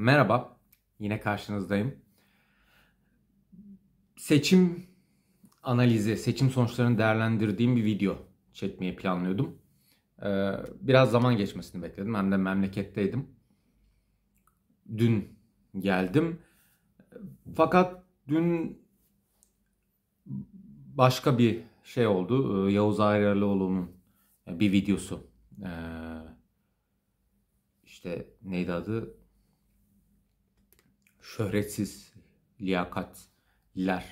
Merhaba, yine karşınızdayım. Seçim analizi, seçim sonuçlarını değerlendirdiğim bir video çekmeyi planlıyordum. Ee, biraz zaman geçmesini bekledim. Hem de memleketteydim. Dün geldim. Fakat dün başka bir şey oldu. Ee, Yavuz Ayralıoğlu'nun e, bir videosu. Ee, işte neydi adı? şöhretsiz liyakatler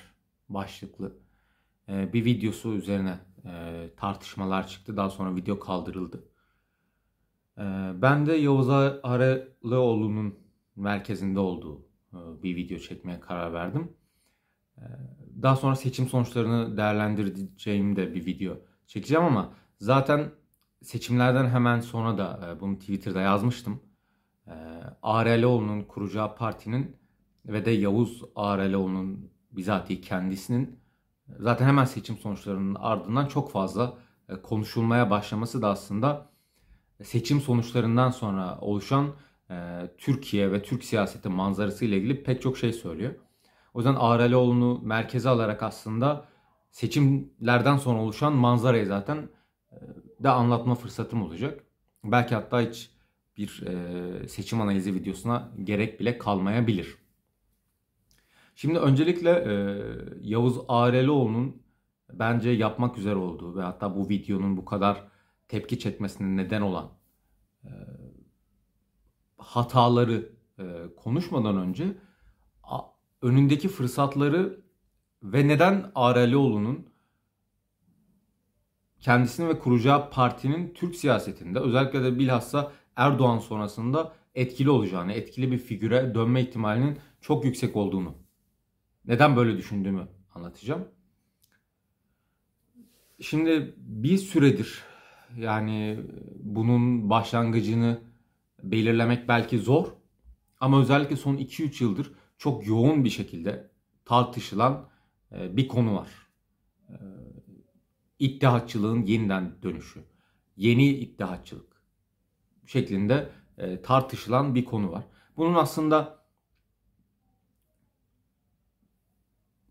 başlıklı e, bir videosu üzerine e, tartışmalar çıktı. Daha sonra video kaldırıldı. E, ben de Yavuz Aralıoğlu'nun merkezinde olduğu bir video çekmeye karar verdim. Daha sonra seçim sonuçlarını değerlendireceğim de bir video çekeceğim ama zaten seçimlerden hemen sonra da bunu Twitter'da yazmıştım. Aralıoğlu'nun kuracağı partinin ve de Yavuz Ağreloğlu'nun bizatihi kendisinin zaten hemen seçim sonuçlarının ardından çok fazla e, konuşulmaya başlaması da aslında e, seçim sonuçlarından sonra oluşan e, Türkiye ve Türk siyaseti manzarası ile ilgili pek çok şey söylüyor. O yüzden Ağreloğlu'nu merkeze alarak aslında seçimlerden sonra oluşan manzarayı zaten de anlatma fırsatım olacak. Belki hatta hiç bir seçim analizi videosuna gerek bile kalmayabilir. Şimdi öncelikle e, Yavuz Arelioğlu'nun bence yapmak üzere olduğu ve hatta bu videonun bu kadar tepki çekmesine neden olan e, hataları e, konuşmadan önce a, önündeki fırsatları ve neden Arelioğlu'nun kendisini ve kuracağı partinin Türk siyasetinde özellikle de bilhassa Erdoğan sonrasında etkili olacağını, etkili bir figüre dönme ihtimalinin çok yüksek olduğunu neden böyle düşündüğümü anlatacağım. Şimdi bir süredir yani bunun başlangıcını belirlemek belki zor ama özellikle son 2-3 yıldır çok yoğun bir şekilde tartışılan e, bir konu var. E, İttihatçılığın yeniden dönüşü. Yeni ittihatçılık şeklinde e, tartışılan bir konu var. Bunun aslında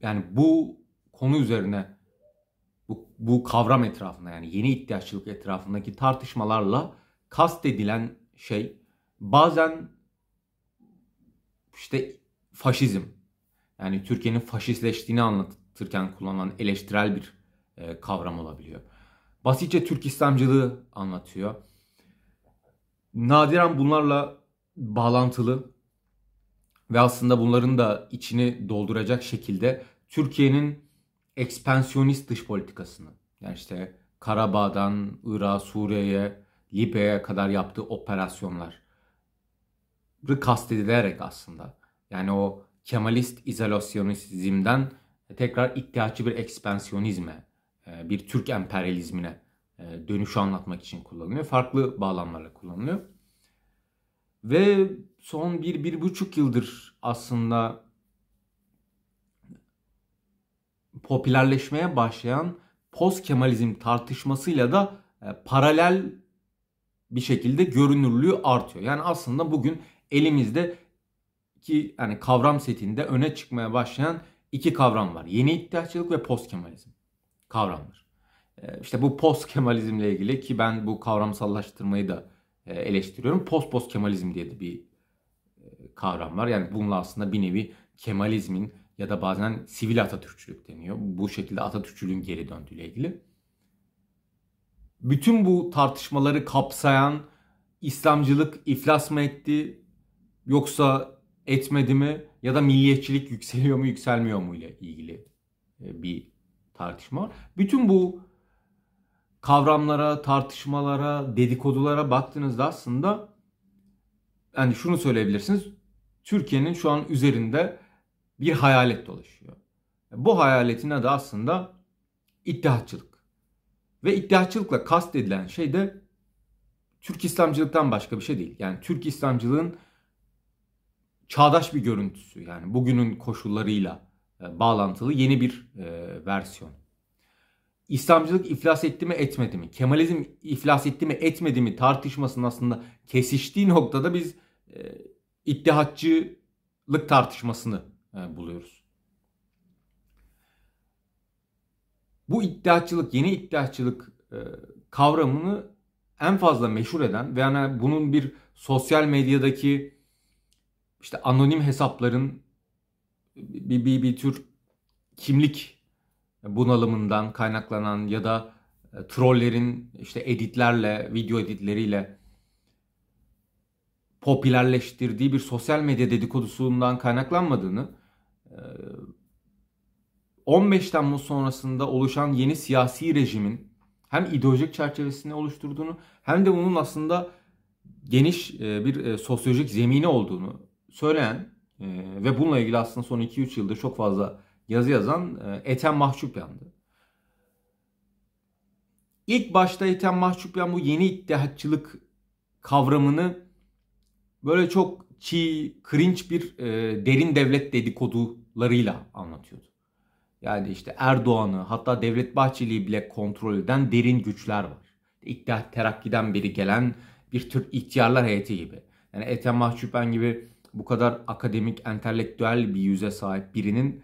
yani bu konu üzerine bu, bu kavram etrafında yani yeni ihtiyaççılık etrafındaki tartışmalarla kastedilen şey bazen işte faşizm yani Türkiye'nin faşistleştiğini anlatırken kullanılan eleştirel bir e, kavram olabiliyor. Basitçe Türk İslamcılığı anlatıyor. Nadiren bunlarla bağlantılı ve aslında bunların da içini dolduracak şekilde Türkiye'nin ekspansiyonist dış politikasını yani işte Karabağ'dan Irak, Suriye'ye, Libya'ya kadar yaptığı operasyonlar kastedilerek aslında yani o Kemalist izolasyonizmden tekrar ihtiyaççı bir ekspansiyonizme, e, bir Türk emperyalizmine e, dönüşü anlatmak için kullanılıyor. Farklı bağlamlarla kullanılıyor. Ve son bir bir buçuk yıldır aslında popülerleşmeye başlayan post Kemalizm tartışmasıyla da e, paralel bir şekilde görünürlüğü artıyor. Yani aslında bugün elimizde ki yani kavram setinde öne çıkmaya başlayan iki kavram var. Yeni ihtiyaççılık ve post Kemalizm kavramlar. E, işte bu post Kemalizmle ilgili ki ben bu kavramsallaştırmayı da e, eleştiriyorum. Post post Kemalizm diye de bir kavram var. Yani bununla aslında bir nevi Kemalizmin ya da bazen sivil Atatürkçülük deniyor. Bu şekilde Atatürkçülüğün geri döndüğüyle ilgili. Bütün bu tartışmaları kapsayan İslamcılık iflas mı etti yoksa etmedi mi ya da milliyetçilik yükseliyor mu yükselmiyor mu ile ilgili e, bir tartışma var. Bütün bu kavramlara, tartışmalara, dedikodulara baktığınızda aslında yani şunu söyleyebilirsiniz. Türkiye'nin şu an üzerinde bir hayalet dolaşıyor. Bu hayaletin adı aslında iddiaçılık. Ve iddiaçılıkla kastedilen şey de Türk İslamcılıktan başka bir şey değil. Yani Türk İslamcılığın çağdaş bir görüntüsü. Yani bugünün koşullarıyla e, bağlantılı yeni bir e, versiyon. İslamcılık iflas etti mi etmedi mi? Kemalizm iflas etti mi etmedi mi tartışmasının aslında kesiştiği noktada biz e, İttihatçılık tartışmasını e, buluyoruz. Bu iddiaçılık, yeni iddiaçılık e, kavramını en fazla meşhur eden ve yani bunun bir sosyal medyadaki işte anonim hesapların e, bir, bir, bir tür kimlik bunalımından kaynaklanan ya da trollerin işte editlerle, video editleriyle popülerleştirdiği bir sosyal medya dedikodusundan kaynaklanmadığını 15 e, Temmuz sonrasında oluşan yeni siyasi rejimin hem ideolojik çerçevesini oluşturduğunu hem de bunun aslında geniş e, bir e, sosyolojik zemini olduğunu söyleyen ve bununla ilgili aslında son 2-3 yıldır çok fazla yazı yazan Eten Mahçupyan'dı. İlk başta Eten Mahçupyan bu yeni iddiatçılık kavramını böyle çok çiğ, cringe bir e, derin devlet dedikodularıyla anlatıyordu. Yani işte Erdoğan'ı hatta Devlet Bahçeli'yi bile kontrol eden derin güçler var. İktidar terakkiden beri gelen bir tür ihtiyarlar heyeti gibi. Yani Ethem Mahçupen gibi bu kadar akademik, entelektüel bir yüze sahip birinin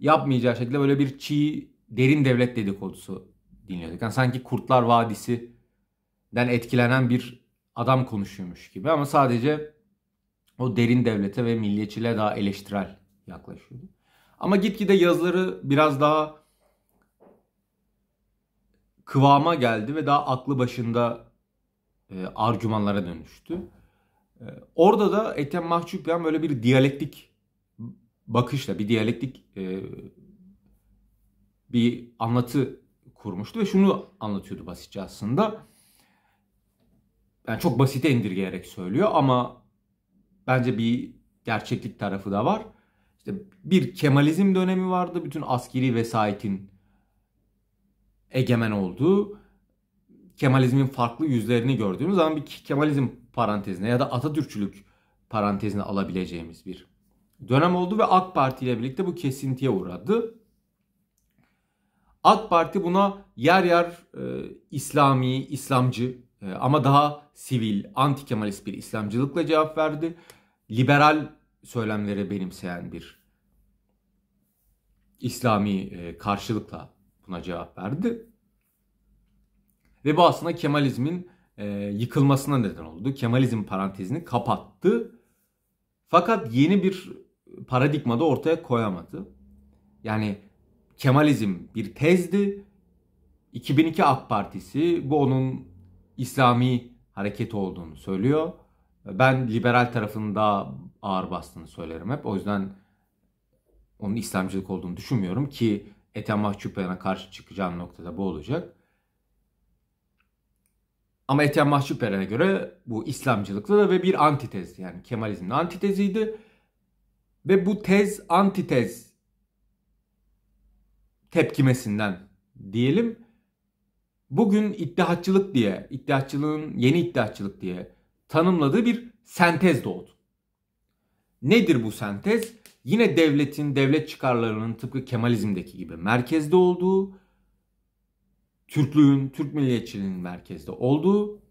yapmayacağı şekilde böyle bir çiğ, derin devlet dedikodusu dinliyorduk. Yani sanki Kurtlar Vadisi'den etkilenen bir adam konuşuyormuş gibi ama sadece o derin devlete ve milliyetçiliğe daha eleştirel yaklaşıyordu. Ama gitgide yazıları biraz daha kıvama geldi ve daha aklı başında e, argümanlara dönüştü. E, orada da Ethem Mahçupyan böyle bir diyalektik bakışla, bir diyalektik e, bir anlatı kurmuştu ve şunu anlatıyordu basitçe aslında yani çok basite indirgeyerek söylüyor ama bence bir gerçeklik tarafı da var. İşte bir Kemalizm dönemi vardı. Bütün askeri vesayetin egemen olduğu Kemalizmin farklı yüzlerini gördüğümüz zaman bir Kemalizm parantezine ya da Atatürkçülük parantezine alabileceğimiz bir dönem oldu ve AK Parti ile birlikte bu kesintiye uğradı. AK Parti buna yer yer e, İslami, İslamcı ee, ama daha sivil, anti-Kemalist bir İslamcılıkla cevap verdi. Liberal söylemlere benimseyen bir İslami e, karşılıkla buna cevap verdi. Ve bu aslında Kemalizmin e, yıkılmasına neden oldu. Kemalizm parantezini kapattı. Fakat yeni bir da ortaya koyamadı. Yani Kemalizm bir tezdi. 2002 AK Partisi bu onun İslami hareket olduğunu söylüyor. Ben liberal tarafının daha ağır bastığını söylerim hep. O yüzden onun İslamcılık olduğunu düşünmüyorum ki Ethem Mahçupyan'a karşı çıkacağım noktada bu olacak. Ama Ethem Mahçupyan'a göre bu İslamcılıkla da ve bir antitez yani Kemalizmin antiteziydi. Ve bu tez antitez tepkimesinden diyelim bugün iddiaçılık diye, iddiaçılığın yeni iddiaçılık diye tanımladığı bir sentez doğdu. Nedir bu sentez? Yine devletin, devlet çıkarlarının tıpkı Kemalizm'deki gibi merkezde olduğu, Türklüğün, Türk milliyetçiliğinin merkezde olduğu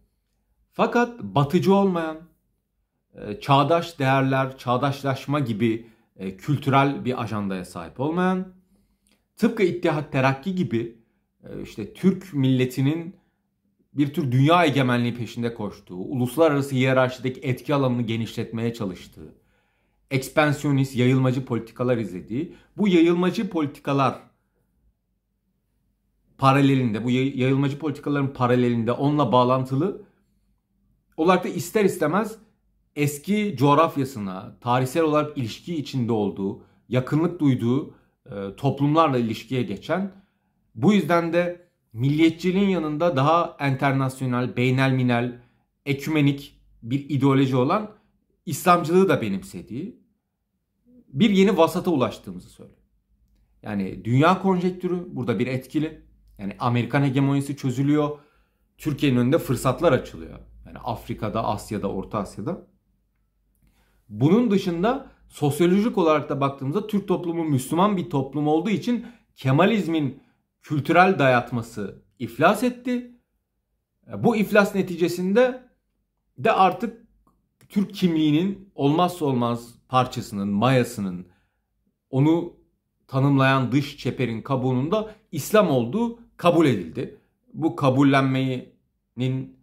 fakat batıcı olmayan, e, çağdaş değerler, çağdaşlaşma gibi e, kültürel bir ajandaya sahip olmayan, tıpkı İttihat Terakki gibi e, işte Türk milletinin bir tür dünya egemenliği peşinde koştuğu, uluslararası hiyerarşideki etki alanını genişletmeye çalıştığı, ekspansiyonist, yayılmacı politikalar izlediği, bu yayılmacı politikalar paralelinde, bu yayılmacı politikaların paralelinde onunla bağlantılı olarak da ister istemez eski coğrafyasına, tarihsel olarak ilişki içinde olduğu, yakınlık duyduğu e, toplumlarla ilişkiye geçen bu yüzden de milliyetçiliğin yanında daha enternasyonel, beynelminel, ekümenik bir ideoloji olan İslamcılığı da benimsediği bir yeni vasata ulaştığımızı söylüyor. Yani dünya konjektürü burada bir etkili. Yani Amerikan hegemonyası çözülüyor. Türkiye'nin önünde fırsatlar açılıyor. Yani Afrika'da, Asya'da, Orta Asya'da. Bunun dışında sosyolojik olarak da baktığımızda Türk toplumu Müslüman bir toplum olduğu için Kemalizmin kültürel dayatması iflas etti. Bu iflas neticesinde de artık Türk kimliğinin olmazsa olmaz parçasının, mayasının, onu tanımlayan dış çeperin kabuğunun da İslam olduğu kabul edildi. Bu kabullenmenin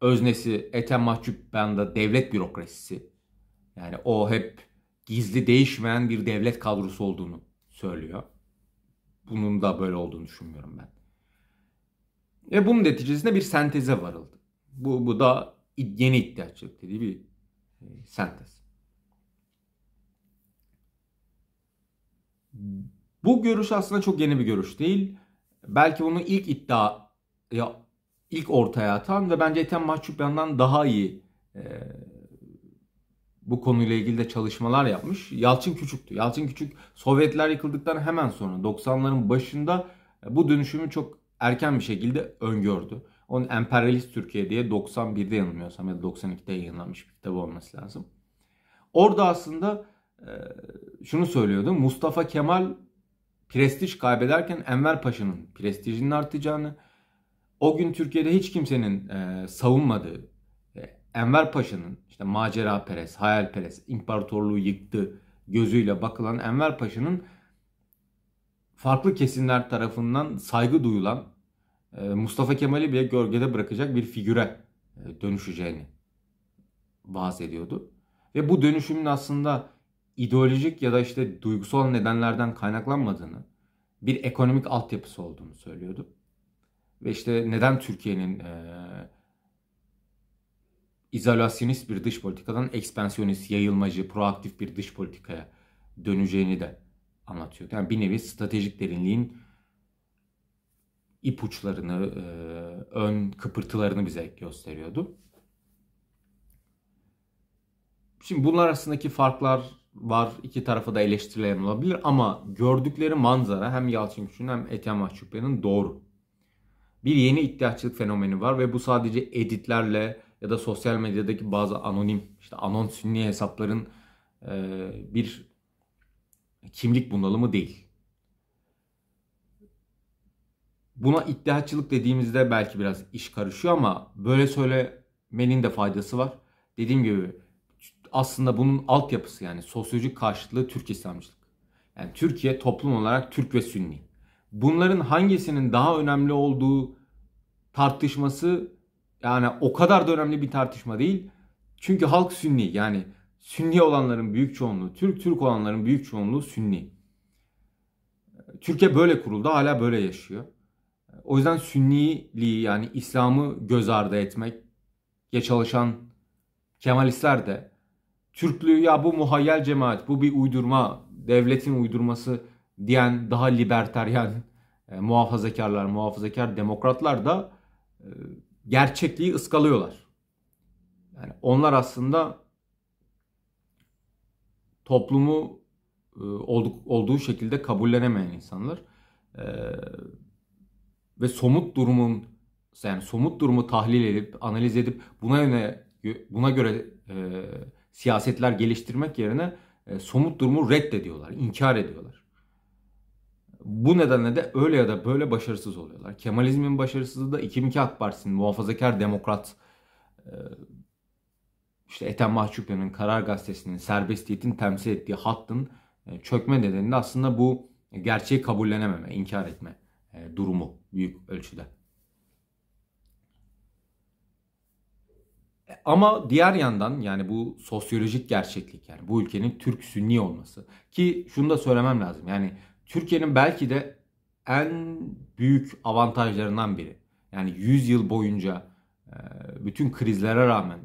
öznesi Ethem Mahcup Banda devlet bürokrasisi. Yani o hep gizli değişmeyen bir devlet kadrosu olduğunu söylüyor bunun da böyle olduğunu düşünmüyorum ben. Ve bunun neticesinde bir senteze varıldı. Bu, bu da yeni ihtiyaç dediği bir e, sentez. Bu görüş aslında çok yeni bir görüş değil. Belki bunu ilk iddia ya ilk ortaya atan ve bence Ethem Mahçupyan'dan daha iyi e, bu konuyla ilgili de çalışmalar yapmış. Yalçın Küçük'tü. Yalçın Küçük Sovyetler yıkıldıktan hemen sonra 90'ların başında e, bu dönüşümü çok erken bir şekilde öngördü. Onun Emperyalist Türkiye diye 91'de yanılmıyorsam ya da 92'de yayınlanmış bir kitabı olması lazım. Orada aslında e, şunu söylüyordu. Mustafa Kemal prestij kaybederken Enver Paşa'nın prestijinin artacağını, o gün Türkiye'de hiç kimsenin e, savunmadığı Enver Paşa'nın işte macera hayal hayalperest, imparatorluğu yıktı gözüyle bakılan Enver Paşa'nın farklı kesimler tarafından saygı duyulan e, Mustafa Kemal'i bile gölgede bırakacak bir figüre e, dönüşeceğini vaaz Ve bu dönüşümün aslında ideolojik ya da işte duygusal nedenlerden kaynaklanmadığını, bir ekonomik altyapısı olduğunu söylüyordu. Ve işte neden Türkiye'nin e, izolasyonist bir dış politikadan ekspansiyonist, yayılmacı, proaktif bir dış politikaya döneceğini de anlatıyor. Yani bir nevi stratejik derinliğin ipuçlarını, e, ön kıpırtılarını bize gösteriyordu. Şimdi bunlar arasındaki farklar var. İki tarafa da eleştirilen olabilir ama gördükleri manzara hem Yalçın Küçük'ün hem Ethem Mahçupya'nın doğru. Bir yeni iddiaçılık fenomeni var ve bu sadece editlerle, ya da sosyal medyadaki bazı anonim işte anon sünni hesapların e, bir kimlik bunalımı değil. Buna iddiaçılık dediğimizde belki biraz iş karışıyor ama böyle söylemenin de faydası var. Dediğim gibi aslında bunun altyapısı yani sosyolojik karşıtlığı Türk İslamcılık. Yani Türkiye toplum olarak Türk ve Sünni. Bunların hangisinin daha önemli olduğu tartışması yani o kadar da önemli bir tartışma değil. Çünkü halk Sünni yani Sünni olanların büyük çoğunluğu Türk, Türk olanların büyük çoğunluğu Sünni. Türkiye böyle kuruldu hala böyle yaşıyor. O yüzden Sünniliği yani İslam'ı göz ardı etmek ya çalışan Kemalistler de Türklüğü ya bu muhayyel cemaat bu bir uydurma devletin uydurması diyen daha libertaryen e, muhafazakarlar muhafazakar demokratlar da e, gerçekliği ıskalıyorlar. Yani onlar aslında toplumu e, olduk, olduğu şekilde kabullenemeyen insanlar. Ee, ve somut durumun yani somut durumu tahlil edip analiz edip buna göre buna göre e, siyasetler geliştirmek yerine e, somut durumu reddediyorlar, inkar ediyorlar. Bu nedenle de öyle ya da böyle başarısız oluyorlar. Kemalizmin başarısızlığı da 2002 AK Partisi'nin muhafazakar demokrat e, işte Ethem Mahçupya'nın Karar Gazetesi'nin serbestiyetin temsil ettiği hattın e, çökme nedeni de aslında bu gerçeği kabullenememe, inkar etme e, durumu büyük ölçüde. Ama diğer yandan yani bu sosyolojik gerçeklik yani bu ülkenin Türk Sünni olması ki şunu da söylemem lazım yani Türkiye'nin belki de en büyük avantajlarından biri. Yani 100 yıl boyunca e, bütün krizlere rağmen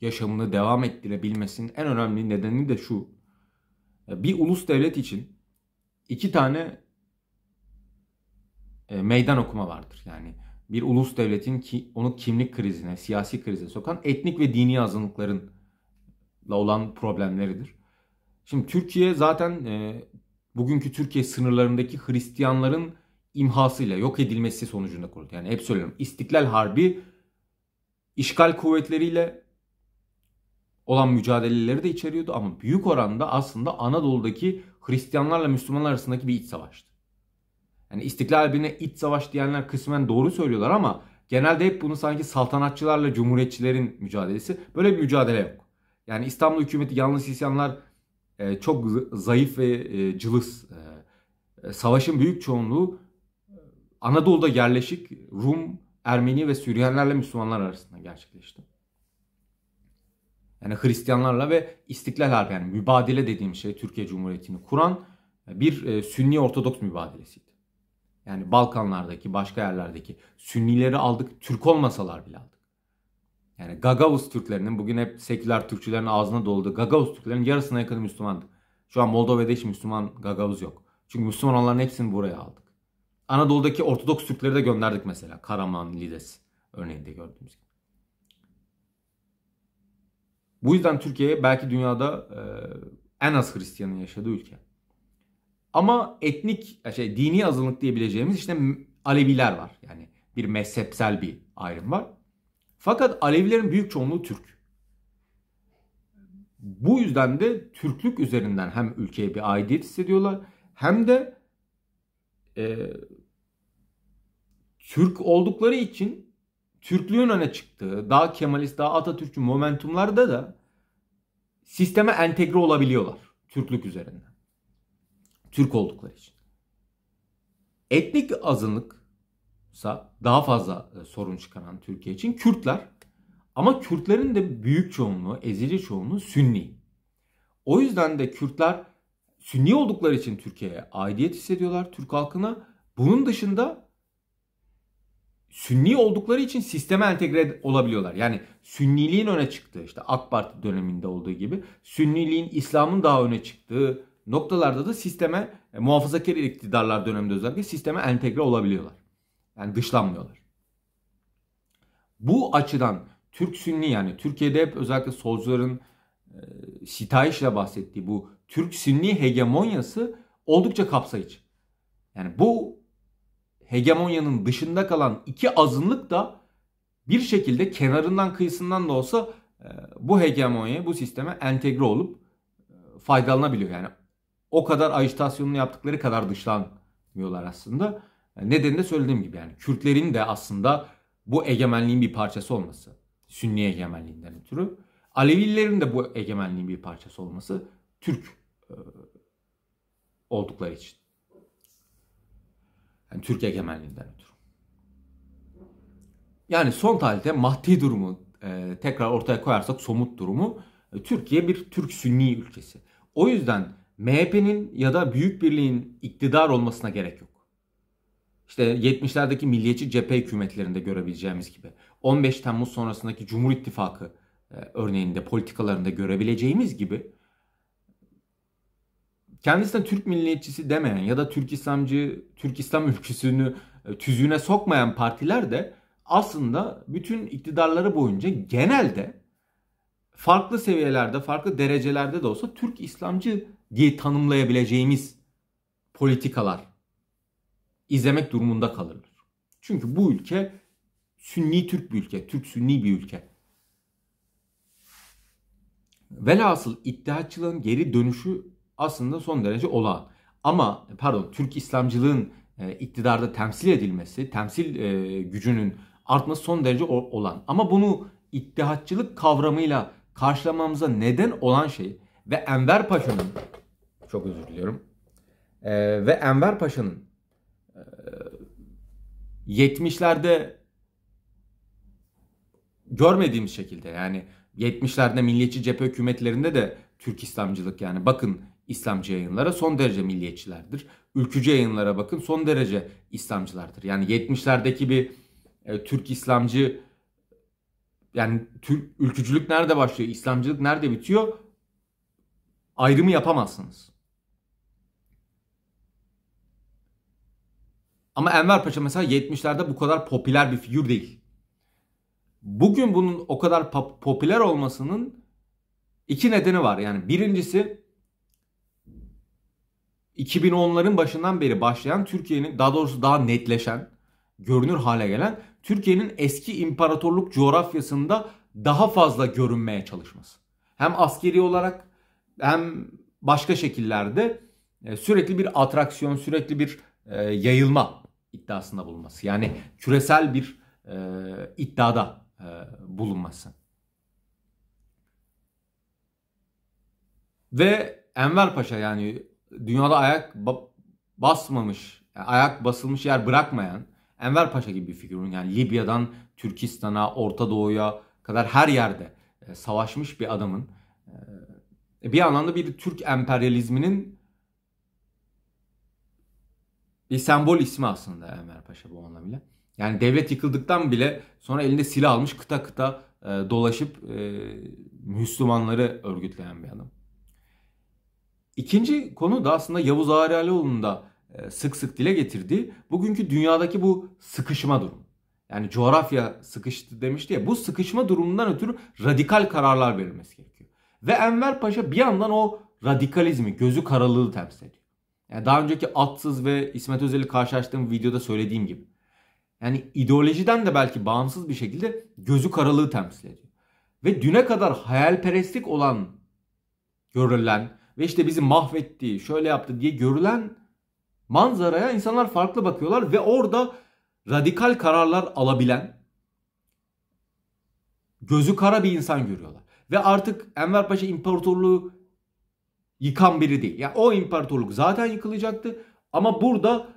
yaşamını devam ettirebilmesinin en önemli nedeni de şu. E, bir ulus devlet için iki tane e, meydan okuma vardır. Yani bir ulus devletin ki onu kimlik krizine, siyasi krize sokan etnik ve dini azınlıkların olan problemleridir. Şimdi Türkiye zaten bugünkü Türkiye sınırlarındaki Hristiyanların imhasıyla yok edilmesi sonucunda kuruldu. Yani hep söylüyorum İstiklal Harbi işgal kuvvetleriyle olan mücadeleleri de içeriyordu ama büyük oranda aslında Anadolu'daki Hristiyanlarla Müslümanlar arasındaki bir iç savaştı. Yani İstiklal Harbi'ne iç savaş diyenler kısmen doğru söylüyorlar ama genelde hep bunu sanki saltanatçılarla cumhuriyetçilerin mücadelesi. Böyle bir mücadele yok. Yani İstanbul hükümeti yalnız isyanlar ee, çok zayıf ve e, cılız. Ee, e, savaşın büyük çoğunluğu e, Anadolu'da yerleşik Rum, Ermeni ve Süryanilerle Müslümanlar arasında gerçekleşti. Yani Hristiyanlarla ve İstiklal Harbi yani mübadele dediğim şey Türkiye Cumhuriyeti'ni kuran bir Sünni Ortodoks mübadelesiydi. Yani Balkanlardaki başka yerlerdeki Sünnileri aldık Türk olmasalar bile aldık. Yani Gagavuz Türklerinin bugün hep seküler Türkçülerin ağzına dolduğu Gagavuz Türklerin yarısına yakını Müslümandı. Şu an Moldova'da hiç Müslüman Gagavuz yok. Çünkü Müslüman olanların hepsini buraya aldık. Anadolu'daki Ortodoks Türkleri de gönderdik mesela. Karaman, Lides örneğinde gördüğümüz gibi. Bu yüzden Türkiye belki dünyada e, en az Hristiyanın yaşadığı ülke. Ama etnik, e, şey dini azınlık diyebileceğimiz işte Aleviler var. Yani bir mezhepsel bir ayrım var. Fakat Alevilerin büyük çoğunluğu Türk. Bu yüzden de Türklük üzerinden hem ülkeye bir aidiyet hissediyorlar hem de e, Türk oldukları için Türklüğün öne çıktığı, daha Kemalist, daha Atatürkçü momentumlarda da sisteme entegre olabiliyorlar. Türklük üzerinden. Türk oldukları için. Etnik azınlık daha fazla e, sorun çıkaran Türkiye için Kürtler. Ama Kürtlerin de büyük çoğunluğu, ezici çoğunluğu Sünni. O yüzden de Kürtler Sünni oldukları için Türkiye'ye aidiyet hissediyorlar Türk halkına. Bunun dışında Sünni oldukları için sisteme entegre olabiliyorlar. Yani Sünniliğin öne çıktığı işte AK Parti döneminde olduğu gibi Sünniliğin İslam'ın daha öne çıktığı noktalarda da sisteme e, muhafazakar iktidarlar döneminde özellikle sisteme entegre olabiliyorlar. Yani dışlanmıyorlar. Bu açıdan Türk Sünni yani Türkiye'de hep özellikle solcuların e, sitayişle bahsettiği bu Türk Sünni hegemonyası oldukça kapsayıcı. Yani bu hegemonyanın dışında kalan iki azınlık da bir şekilde kenarından kıyısından da olsa e, bu hegemonya, bu sisteme entegre olup e, faydalanabiliyor. Yani o kadar ajitasyonunu yaptıkları kadar dışlanmıyorlar aslında. Nedeni de söylediğim gibi yani Kürtlerin de aslında bu egemenliğin bir parçası olması. Sünni egemenliğinden ötürü. Alevilerin de bu egemenliğin bir parçası olması Türk e, oldukları için. Yani Türk egemenliğinden ötürü. Yani son tarihte Mahdi durumu e, tekrar ortaya koyarsak somut durumu e, Türkiye bir Türk Sünni ülkesi. O yüzden MHP'nin ya da Büyük Birliğin iktidar olmasına gerek yok işte 70'lerdeki milliyetçi cephe hükümetlerinde görebileceğimiz gibi 15 Temmuz sonrasındaki Cumhur İttifakı e, örneğinde politikalarında görebileceğimiz gibi kendisine Türk milliyetçisi demeyen ya da Türk İslamcı, Türk İslam ülküsünü e, tüzüğüne sokmayan partiler de aslında bütün iktidarları boyunca genelde farklı seviyelerde, farklı derecelerde de olsa Türk İslamcı diye tanımlayabileceğimiz politikalar izlemek durumunda kalırlar. Çünkü bu ülke Sünni Türk bir ülke. Türk Sünni bir ülke. Velhasıl iddiaçılığın geri dönüşü aslında son derece olağan. Ama pardon Türk İslamcılığın e, iktidarda temsil edilmesi, temsil e, gücünün artması son derece olan. Ama bunu iddiaçılık kavramıyla karşılamamıza neden olan şey ve Enver Paşa'nın çok özür diliyorum. E, ve Enver Paşa'nın 70'lerde görmediğimiz şekilde yani 70'lerde milliyetçi cephe hükümetlerinde de Türk İslamcılık yani bakın İslamcı yayınlara son derece milliyetçilerdir. Ülkücü yayınlara bakın son derece İslamcılardır. Yani 70'lerdeki bir e, Türk İslamcı yani Türk ülkücülük nerede başlıyor, İslamcılık nerede bitiyor ayrımı yapamazsınız. Ama Enver Paşa mesela 70'lerde bu kadar popüler bir figür değil. Bugün bunun o kadar popüler olmasının iki nedeni var. Yani birincisi 2010'ların başından beri başlayan Türkiye'nin daha doğrusu daha netleşen, görünür hale gelen Türkiye'nin eski imparatorluk coğrafyasında daha fazla görünmeye çalışması. Hem askeri olarak hem başka şekillerde e, sürekli bir atraksiyon, sürekli bir e, yayılma iddiasında bulunması. Yani küresel bir e, iddiada e, bulunması. Ve Enver Paşa yani dünyada ayak ba- basmamış, ayak basılmış yer bırakmayan Enver Paşa gibi bir figürün yani Libya'dan Türkistan'a, Orta Doğu'ya kadar her yerde e, savaşmış bir adamın e, bir anlamda bir Türk emperyalizminin bir sembol ismi aslında Enver Paşa bu anlamıyla. Yani devlet yıkıldıktan bile sonra elinde silah almış kıta kıta e, dolaşıp e, Müslümanları örgütleyen bir adam. İkinci konu da aslında Yavuz Ağar Alioğlu'nun da e, sık sık dile getirdiği bugünkü dünyadaki bu sıkışma durumu. Yani coğrafya sıkıştı demişti ya bu sıkışma durumundan ötürü radikal kararlar verilmesi gerekiyor. Ve Enver Paşa bir yandan o radikalizmi, gözü karalığı temsil ediyor. Yani daha önceki Atsız ve İsmet Özel'i karşılaştığım videoda söylediğim gibi. Yani ideolojiden de belki bağımsız bir şekilde gözü karalığı temsil ediyor. Ve düne kadar hayalperestlik olan görülen ve işte bizi mahvetti, şöyle yaptı diye görülen manzaraya insanlar farklı bakıyorlar ve orada radikal kararlar alabilen gözü kara bir insan görüyorlar. Ve artık Enver Paşa İmparatorluğu yıkan biri değil. Yani o imparatorluk zaten yıkılacaktı ama burada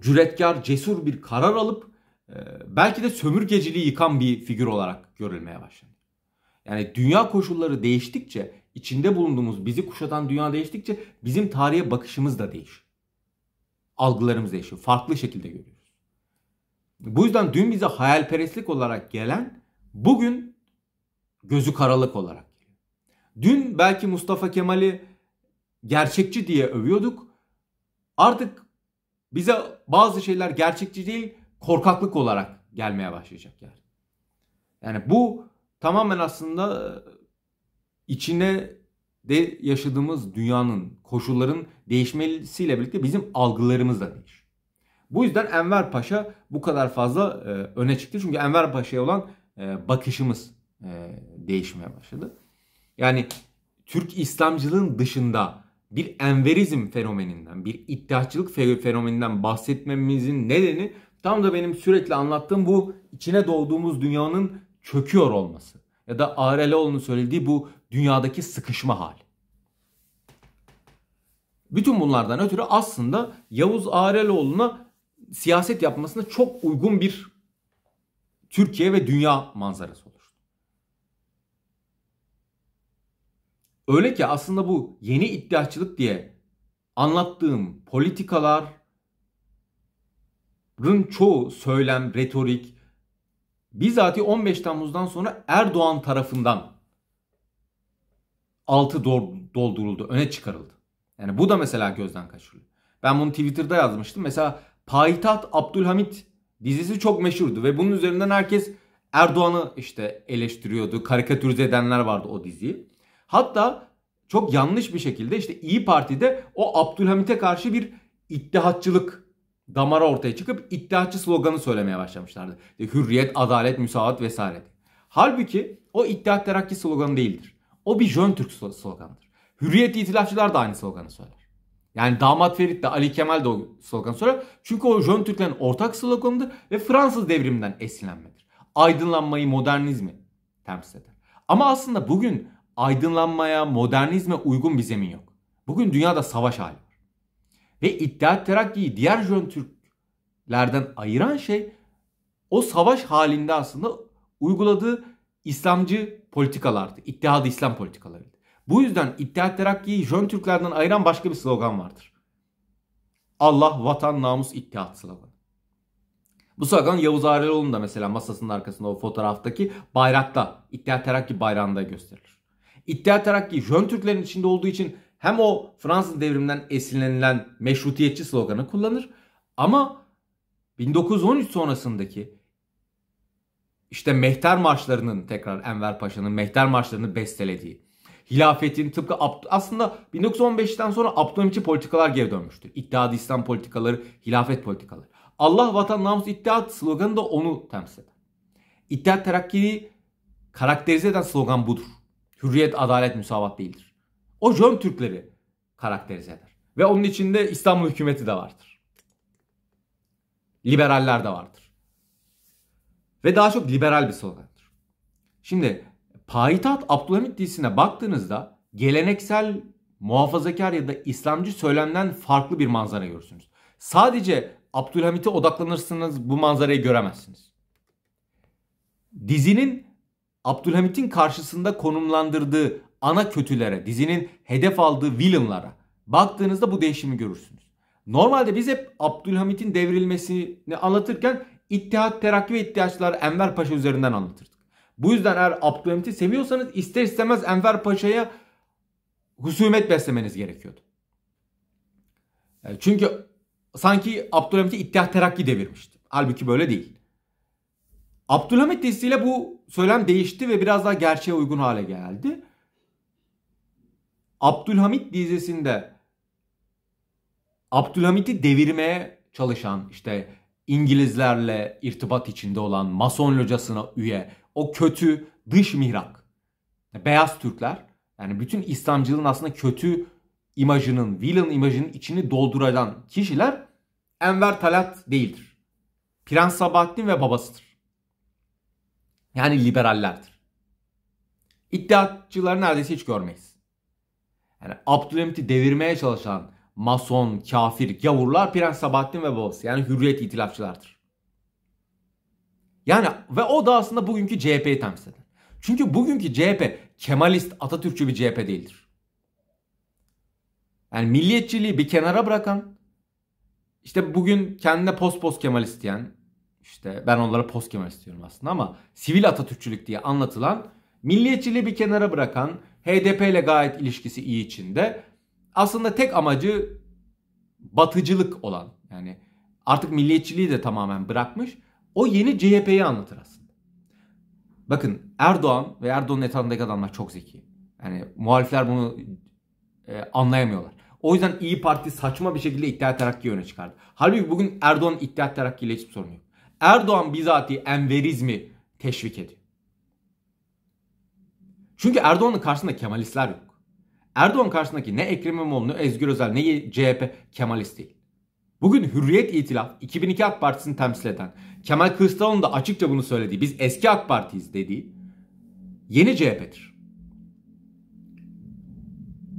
cüretkar, cesur bir karar alıp e, belki de sömürgeciliği yıkan bir figür olarak görülmeye başladı. Yani dünya koşulları değiştikçe, içinde bulunduğumuz bizi kuşatan dünya değiştikçe bizim tarihe bakışımız da değişiyor. Algılarımız değişiyor. Farklı şekilde görüyoruz. Bu yüzden dün bize hayalperestlik olarak gelen bugün gözü karalık olarak Dün belki Mustafa Kemal'i gerçekçi diye övüyorduk. Artık bize bazı şeyler gerçekçi değil korkaklık olarak gelmeye başlayacak yani. Yani bu tamamen aslında e, içine de yaşadığımız dünyanın, koşulların değişmesiyle birlikte bizim algılarımız da değiş. Bu yüzden Enver Paşa bu kadar fazla e, öne çıktı. Çünkü Enver Paşa'ya olan e, bakışımız e, değişmeye başladı. Yani Türk İslamcılığın dışında bir enverizm fenomeninden, bir iddiaçılık fenomeninden bahsetmemizin nedeni tam da benim sürekli anlattığım bu içine doğduğumuz dünyanın çöküyor olması. Ya da Areloğlu'nun söylediği bu dünyadaki sıkışma hali. Bütün bunlardan ötürü aslında Yavuz Areloğlu'na siyaset yapmasına çok uygun bir Türkiye ve dünya manzarası olur. Öyle ki aslında bu yeni iddiaçılık diye anlattığım politikaların çoğu söylem, retorik bizzat 15 Temmuz'dan sonra Erdoğan tarafından altı dolduruldu, öne çıkarıldı. Yani bu da mesela gözden kaçırılıyor. Ben bunu Twitter'da yazmıştım. Mesela Payitaht Abdülhamit dizisi çok meşhurdu ve bunun üzerinden herkes Erdoğan'ı işte eleştiriyordu. Karikatürize edenler vardı o diziyi. Hatta çok yanlış bir şekilde işte İyi Parti'de o Abdülhamit'e karşı bir ittihatçılık damara ortaya çıkıp iddiaçı sloganı söylemeye başlamışlardı. Hürriyet, adalet, müsavat vesaire. Halbuki o iddiat terakki sloganı değildir. O bir Jön Türk sloganıdır. Hürriyet itilafçılar da aynı sloganı söyler. Yani damat Ferit de Ali Kemal de o sloganı söyler. Çünkü o Jön Türklerin ortak sloganıdır ve Fransız devriminden esinlenmedir. Aydınlanmayı, modernizmi temsil eder. Ama aslında bugün aydınlanmaya, modernizme uygun bir zemin yok. Bugün dünyada savaş hali var. Ve İttihat Terakki'yi diğer Jön Türklerden ayıran şey o savaş halinde aslında uyguladığı İslamcı politikalardı. İttihad-ı İslam politikalarıydı. Bu yüzden İttihat Terakki'yi Jön Türklerden ayıran başka bir slogan vardır. Allah, vatan, namus, ittihat sloganı. Bu slogan Yavuz Ağrıoğlu'nun da mesela masasının arkasında o fotoğraftaki bayrakta, İttihat Terakki bayrağında gösterilir. İttihat Terakki Jön Türklerin içinde olduğu için hem o Fransız devriminden esinlenilen meşrutiyetçi sloganı kullanır ama 1913 sonrasındaki işte mehter marşlarının tekrar Enver Paşa'nın mehter marşlarını bestelediği hilafetin tıpkı aslında 1915'ten sonra Abdülhamitçi politikalar geri dönmüştür. İttihat İslam politikaları, hilafet politikaları. Allah vatan namus İttihat sloganı da onu temsil eder. İttihat terakkiyi karakterize eden slogan budur. Hürriyet, adalet, müsavat değildir. O Jön Türkleri karakterize eder. Ve onun içinde İstanbul hükümeti de vardır. Liberaller de vardır. Ve daha çok liberal bir slogandır. Şimdi payitaht Abdülhamit dizisine baktığınızda geleneksel muhafazakar ya da İslamcı söylemden farklı bir manzara görürsünüz. Sadece Abdülhamit'e odaklanırsınız bu manzarayı göremezsiniz. Dizinin Abdülhamit'in karşısında konumlandırdığı ana kötülere, dizinin hedef aldığı villainlara baktığınızda bu değişimi görürsünüz. Normalde biz hep Abdülhamit'in devrilmesini anlatırken İttihat, Terakki ve ihtiyaçlar Enver Paşa üzerinden anlatırdık. Bu yüzden eğer Abdülhamit'i seviyorsanız ister istemez Enver Paşa'ya husumet beslemeniz gerekiyordu. E, çünkü sanki Abdülhamit'i İttihat Terakki devirmişti. Halbuki böyle değil. Abdülhamit dizisiyle bu söylem değişti ve biraz daha gerçeğe uygun hale geldi. Abdülhamit dizisinde Abdülhamit'i devirmeye çalışan işte İngilizlerle irtibat içinde olan Mason locasına üye o kötü dış mihrak beyaz Türkler yani bütün İslamcılığın aslında kötü imajının, villain imajının içini dolduran kişiler Enver Talat değildir. Prens Sabahattin ve babasıdır. Yani liberallerdir. İddiatçıları neredeyse hiç görmeyiz. Yani Abdülhamit'i devirmeye çalışan mason, kafir, gavurlar Prens Sabahattin ve babası yani hürriyet itilafçılardır. Yani ve o da aslında bugünkü CHP'yi temsil eder. Çünkü bugünkü CHP Kemalist, Atatürkçü bir CHP değildir. Yani milliyetçiliği bir kenara bırakan, işte bugün kendine pos-pos Kemalist diyen, işte ben onlara post kemer istiyorum aslında ama sivil Atatürkçülük diye anlatılan milliyetçiliği bir kenara bırakan HDP ile gayet ilişkisi iyi içinde aslında tek amacı batıcılık olan yani artık milliyetçiliği de tamamen bırakmış o yeni CHP'yi anlatır aslında. Bakın Erdoğan ve Erdoğan'ın etrafındaki adamlar çok zeki. Yani muhalifler bunu e, anlayamıyorlar. O yüzden İyi Parti saçma bir şekilde İttihat Terakki'yi öne çıkardı. Halbuki bugün Erdoğan İttihat Terakki ile hiçbir sorun yok. Erdoğan bizatihi enverizmi teşvik ediyor. Çünkü Erdoğan'ın karşısında Kemalistler yok. Erdoğan karşısındaki ne Ekrem İmamoğlu, ne Ezgür Özel, ne CHP Kemalist değil. Bugün Hürriyet İtilaf 2002 AK Partisi'ni temsil eden Kemal Kılıçdaroğlu da açıkça bunu söylediği biz eski AK Parti'yiz dediği yeni CHP'dir.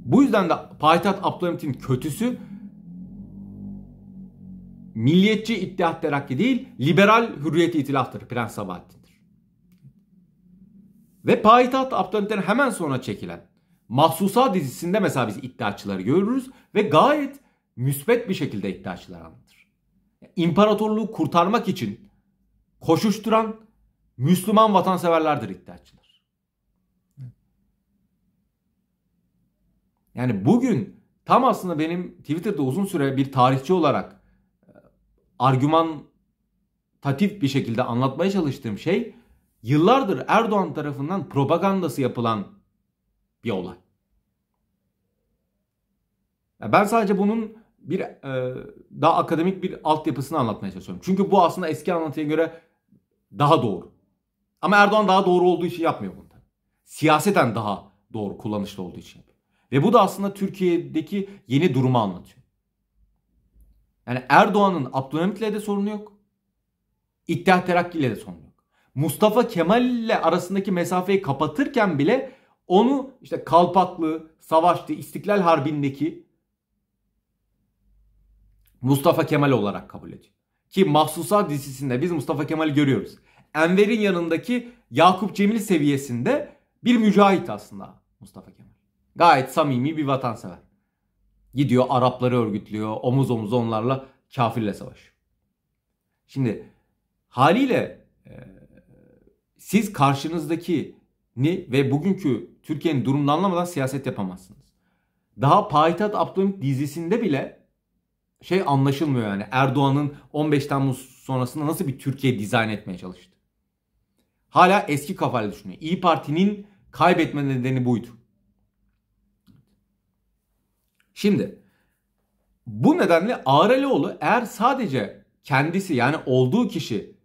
Bu yüzden de payitaht Abdülhamit'in kötüsü milliyetçi İttihat Terakki değil, liberal Hürriyet İtilaf'tır Prens Sabahattin'dir. Ve payitaht Abdülhamit'ten hemen sonra çekilen Mahsusa dizisinde mesela biz iddiaçıları görürüz ve gayet müsbet bir şekilde iddiaçılar anlatır. İmparatorluğu kurtarmak için koşuşturan Müslüman vatanseverlerdir iddiaçılar. Yani bugün tam aslında benim Twitter'da uzun süre bir tarihçi olarak tatif bir şekilde anlatmaya çalıştığım şey yıllardır Erdoğan tarafından propagandası yapılan bir olay. Ben sadece bunun bir e, daha akademik bir altyapısını anlatmaya çalışıyorum. Çünkü bu aslında eski anlatıya göre daha doğru. Ama Erdoğan daha doğru olduğu için yapmıyor bunu. Siyaseten daha doğru kullanışlı olduğu için yapıyor. Ve bu da aslında Türkiye'deki yeni durumu anlatıyor. Yani Erdoğan'ın Abdülhamit'le de sorunu yok. İttihat Terakki'yle de sorunu yok. Mustafa Kemal ile arasındaki mesafeyi kapatırken bile onu işte Kalpaklı, savaşçı, İstiklal Harbi'ndeki Mustafa Kemal olarak kabul ediyor. Ki Mahsusa dizisinde biz Mustafa Kemal'i görüyoruz. Enver'in yanındaki Yakup Cemil seviyesinde bir mücahit aslında Mustafa Kemal. Gayet samimi bir vatansever. Gidiyor Arapları örgütlüyor. Omuz omuz onlarla kafirle savaş. Şimdi haliyle e, siz karşınızdaki ni ve bugünkü Türkiye'nin durumunu anlamadan siyaset yapamazsınız. Daha Payitaht Abdülhamit dizisinde bile şey anlaşılmıyor yani. Erdoğan'ın 15 Temmuz sonrasında nasıl bir Türkiye dizayn etmeye çalıştı. Hala eski kafayla düşünüyor. İyi Parti'nin kaybetme nedeni buydu. Şimdi bu nedenle Ağrelioğlu eğer sadece kendisi yani olduğu kişi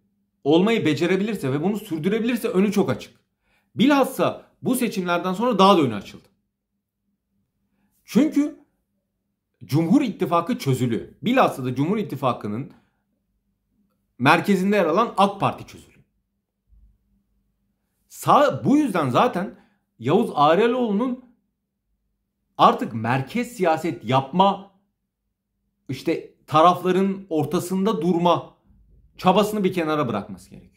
olmayı becerebilirse ve bunu sürdürebilirse önü çok açık. Bilhassa bu seçimlerden sonra daha da önü açıldı. Çünkü Cumhur İttifakı çözülüyor. Bilhassa da Cumhur İttifakı'nın merkezinde yer alan AK Parti çözülüyor. Sağ, bu yüzden zaten Yavuz Ağrelioğlu'nun artık merkez siyaset yapma işte tarafların ortasında durma çabasını bir kenara bırakması gerekiyor.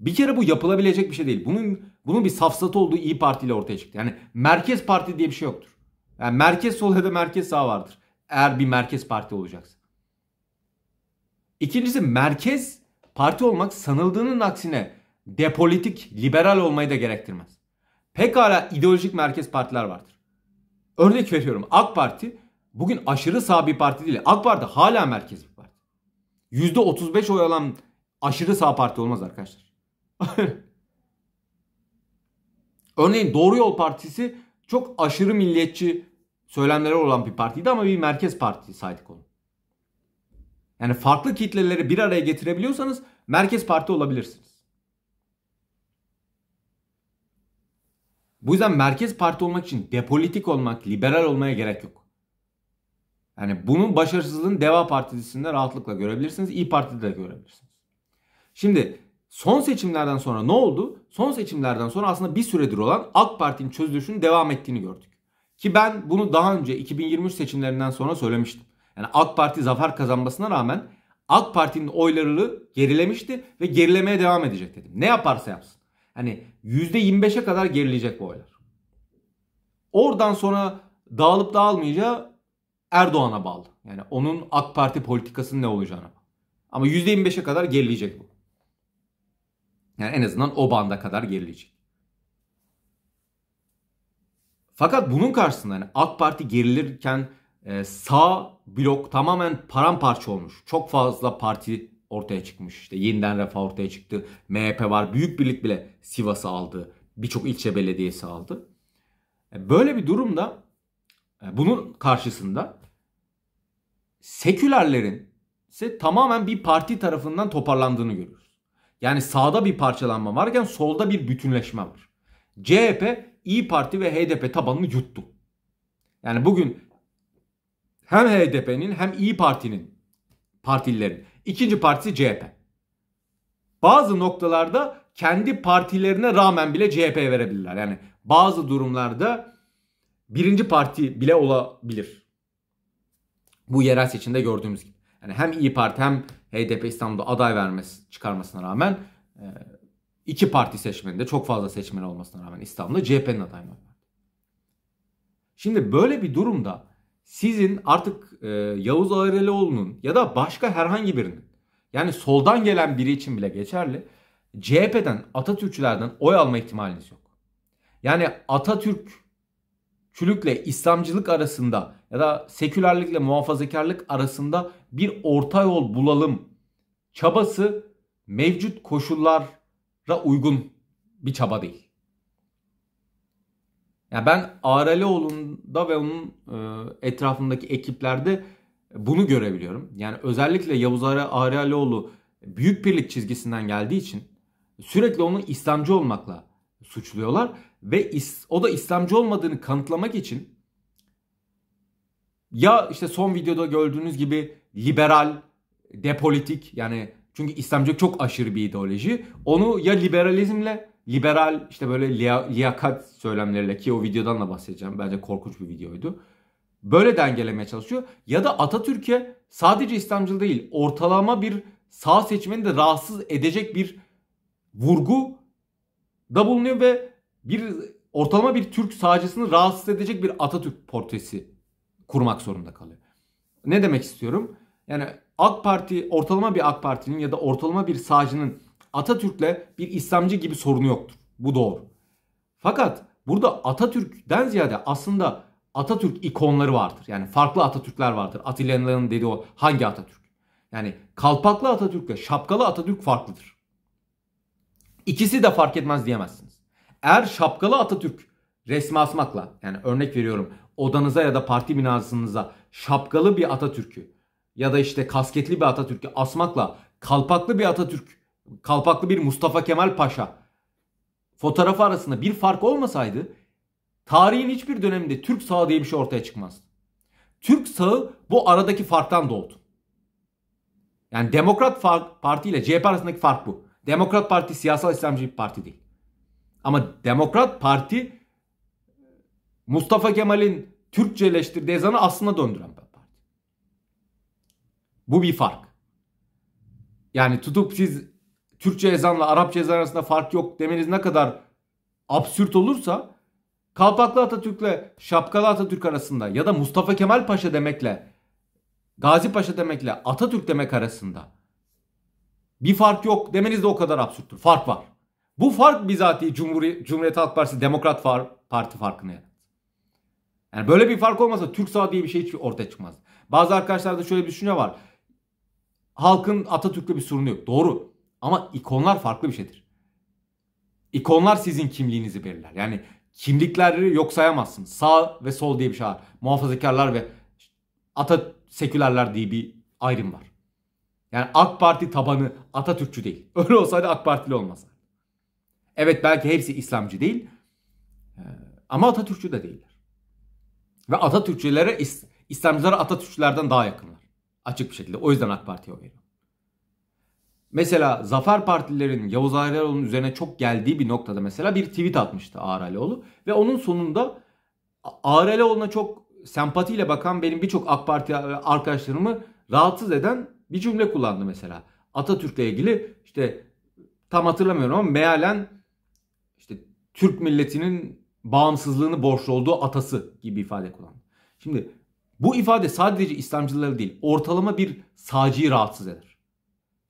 Bir kere bu yapılabilecek bir şey değil. Bunun bunun bir safsatı olduğu İyi Parti ile ortaya çıktı. Yani merkez parti diye bir şey yoktur. Yani merkez sol ya da merkez sağ vardır. Eğer bir merkez parti olacaksa. İkincisi merkez parti olmak sanıldığının aksine depolitik, liberal olmayı da gerektirmez. Pekala ideolojik merkez partiler vardır. Örnek veriyorum AK Parti bugün aşırı sağ bir parti değil. AK Parti hala merkez bir parti. %35 oy alan aşırı sağ parti olmaz arkadaşlar. Örneğin Doğru Yol Partisi çok aşırı milliyetçi söylemlere olan bir partiydi ama bir merkez parti saydık onu. Yani farklı kitleleri bir araya getirebiliyorsanız merkez parti olabilirsiniz. Bu yüzden merkez parti olmak için depolitik olmak, liberal olmaya gerek yok. Yani bunun başarısızlığını Deva Partisi'nde rahatlıkla görebilirsiniz. İyi Parti'de de görebilirsiniz. Şimdi son seçimlerden sonra ne oldu? Son seçimlerden sonra aslında bir süredir olan AK Parti'nin çözülüşünün devam ettiğini gördük. Ki ben bunu daha önce 2023 seçimlerinden sonra söylemiştim. Yani AK Parti zafer kazanmasına rağmen AK Parti'nin oylarını gerilemişti ve gerilemeye devam edecek dedim. Ne yaparsa yapsın. Hani %25'e kadar gerilecek bu oylar. Oradan sonra dağılıp dağılmayacağı Erdoğan'a bağlı. Yani onun AK Parti politikasının ne olacağına bağlı. Ama %25'e kadar gerileyecek bu. Yani en azından o banda kadar gerileyecek. Fakat bunun karşısında yani AK Parti gerilirken e, sağ blok tamamen paramparça olmuş. Çok fazla parti ortaya çıkmış. İşte yeniden refah ortaya çıktı. MHP var. Büyük Birlik bile Sivas'ı aldı. Birçok ilçe belediyesi aldı. E, böyle bir durumda e, bunun karşısında sekülerlerin ise tamamen bir parti tarafından toparlandığını görüyoruz. Yani sağda bir parçalanma varken solda bir bütünleşme var. CHP, İyi Parti ve HDP tabanını yuttu. Yani bugün hem HDP'nin hem İyi Parti'nin partilerin İkinci partisi CHP. Bazı noktalarda kendi partilerine rağmen bile CHP verebilirler. Yani bazı durumlarda birinci parti bile olabilir. Bu yerel seçimde gördüğümüz gibi. Yani hem İyi Parti hem HDP İstanbul'da aday vermesi çıkarmasına rağmen e, iki parti seçmeninde çok fazla seçmen olmasına rağmen İstanbul'da CHP'nin adayını Şimdi böyle bir durumda sizin artık e, Yavuz Ağrelioğlu'nun ya da başka herhangi birinin yani soldan gelen biri için bile geçerli CHP'den Atatürkçülerden oy alma ihtimaliniz yok. Yani Atatürkçülükle İslamcılık arasında ya da sekülerlikle muhafazakarlık arasında bir orta yol bulalım çabası mevcut koşullara uygun bir çaba değil. Yani ben Aralioğlu'nda ve onun e, etrafındaki ekiplerde bunu görebiliyorum. Yani özellikle Yavuz Aralioğlu büyük birlik çizgisinden geldiği için sürekli onu İslamcı olmakla suçluyorlar ve o da İslamcı olmadığını kanıtlamak için ya işte son videoda gördüğünüz gibi liberal, depolitik yani çünkü İslamcı çok aşırı bir ideoloji. Onu ya liberalizmle liberal işte böyle liyakat söylemleriyle ki o videodan da bahsedeceğim. Bence korkunç bir videoydu. Böyle dengelemeye çalışıyor. Ya da Atatürk'e sadece İslamcı değil ortalama bir sağ seçmeni de rahatsız edecek bir vurgu da bulunuyor ve bir ortalama bir Türk sağcısını rahatsız edecek bir Atatürk portresi kurmak zorunda kalıyor. Ne demek istiyorum? Yani AK Parti ortalama bir AK Parti'nin ya da ortalama bir sağcının Atatürk'le bir İslamcı gibi sorunu yoktur. Bu doğru. Fakat burada Atatürk'den ziyade aslında Atatürk ikonları vardır. Yani farklı Atatürkler vardır. Atilla'nın dediği o hangi Atatürk? Yani kalpaklı Atatürk'le şapkalı Atatürk farklıdır. İkisi de fark etmez diyemezsiniz. Eğer şapkalı Atatürk resmi asmakla yani örnek veriyorum odanıza ya da parti binasınıza şapkalı bir Atatürk'ü ya da işte kasketli bir Atatürk'ü asmakla kalpaklı bir Atatürk kalpaklı bir Mustafa Kemal Paşa fotoğrafı arasında bir fark olmasaydı tarihin hiçbir döneminde Türk sağı diye bir şey ortaya çıkmaz. Türk sağı bu aradaki farktan doğdu. Yani Demokrat Parti ile CHP arasındaki fark bu. Demokrat Parti siyasal İslamcı bir parti değil. Ama Demokrat Parti Mustafa Kemal'in Türkçeleştirdiği ezanı aslında döndüren bir parti. Bu bir fark. Yani tutup siz Türkçe ezanla Arapça ezan arasında fark yok demeniz ne kadar absürt olursa Kalpaklı Atatürk'le Şapkalı Atatürk arasında ya da Mustafa Kemal Paşa demekle Gazi Paşa demekle Atatürk demek arasında bir fark yok demeniz de o kadar absürttür. Fark var. Bu fark bizatihi Cumhuri, Cumhuriyet Halk Partisi Demokrat Far, Parti farkını yarattı. Yani böyle bir fark olmasa Türk sağ diye bir şey hiç ortaya çıkmaz. Bazı arkadaşlar da şöyle bir düşünce var. Halkın Atatürk'le bir sorunu yok. Doğru. Ama ikonlar farklı bir şeydir. İkonlar sizin kimliğinizi belirler. Yani kimlikleri yok sayamazsınız. Sağ ve sol diye bir şey var. Muhafazakarlar ve ata sekülerler diye bir ayrım var. Yani AK Parti tabanı Atatürkçü değil. Öyle olsaydı AK Partili olmazdı. Evet belki hepsi İslamcı değil. Ama Atatürkçü de değiller. Ve Atatürkçülere İslamcılara Atatürkçülerden daha yakınlar. Açık bir şekilde. O yüzden AK Parti'ye oy veriyor. Mesela Zafer Partililerin Yavuz Ağralioğlu'nun üzerine çok geldiği bir noktada mesela bir tweet atmıştı Ağralioğlu. Ve onun sonunda Ağralioğlu'na çok sempatiyle bakan benim birçok AK Parti e, arkadaşlarımı rahatsız eden bir cümle kullandı mesela. Atatürk'le ilgili işte tam hatırlamıyorum ama mealen işte Türk milletinin bağımsızlığını borçlu olduğu atası gibi ifade kullandı. Şimdi bu ifade sadece İslamcıları değil ortalama bir sağcıyı rahatsız eder.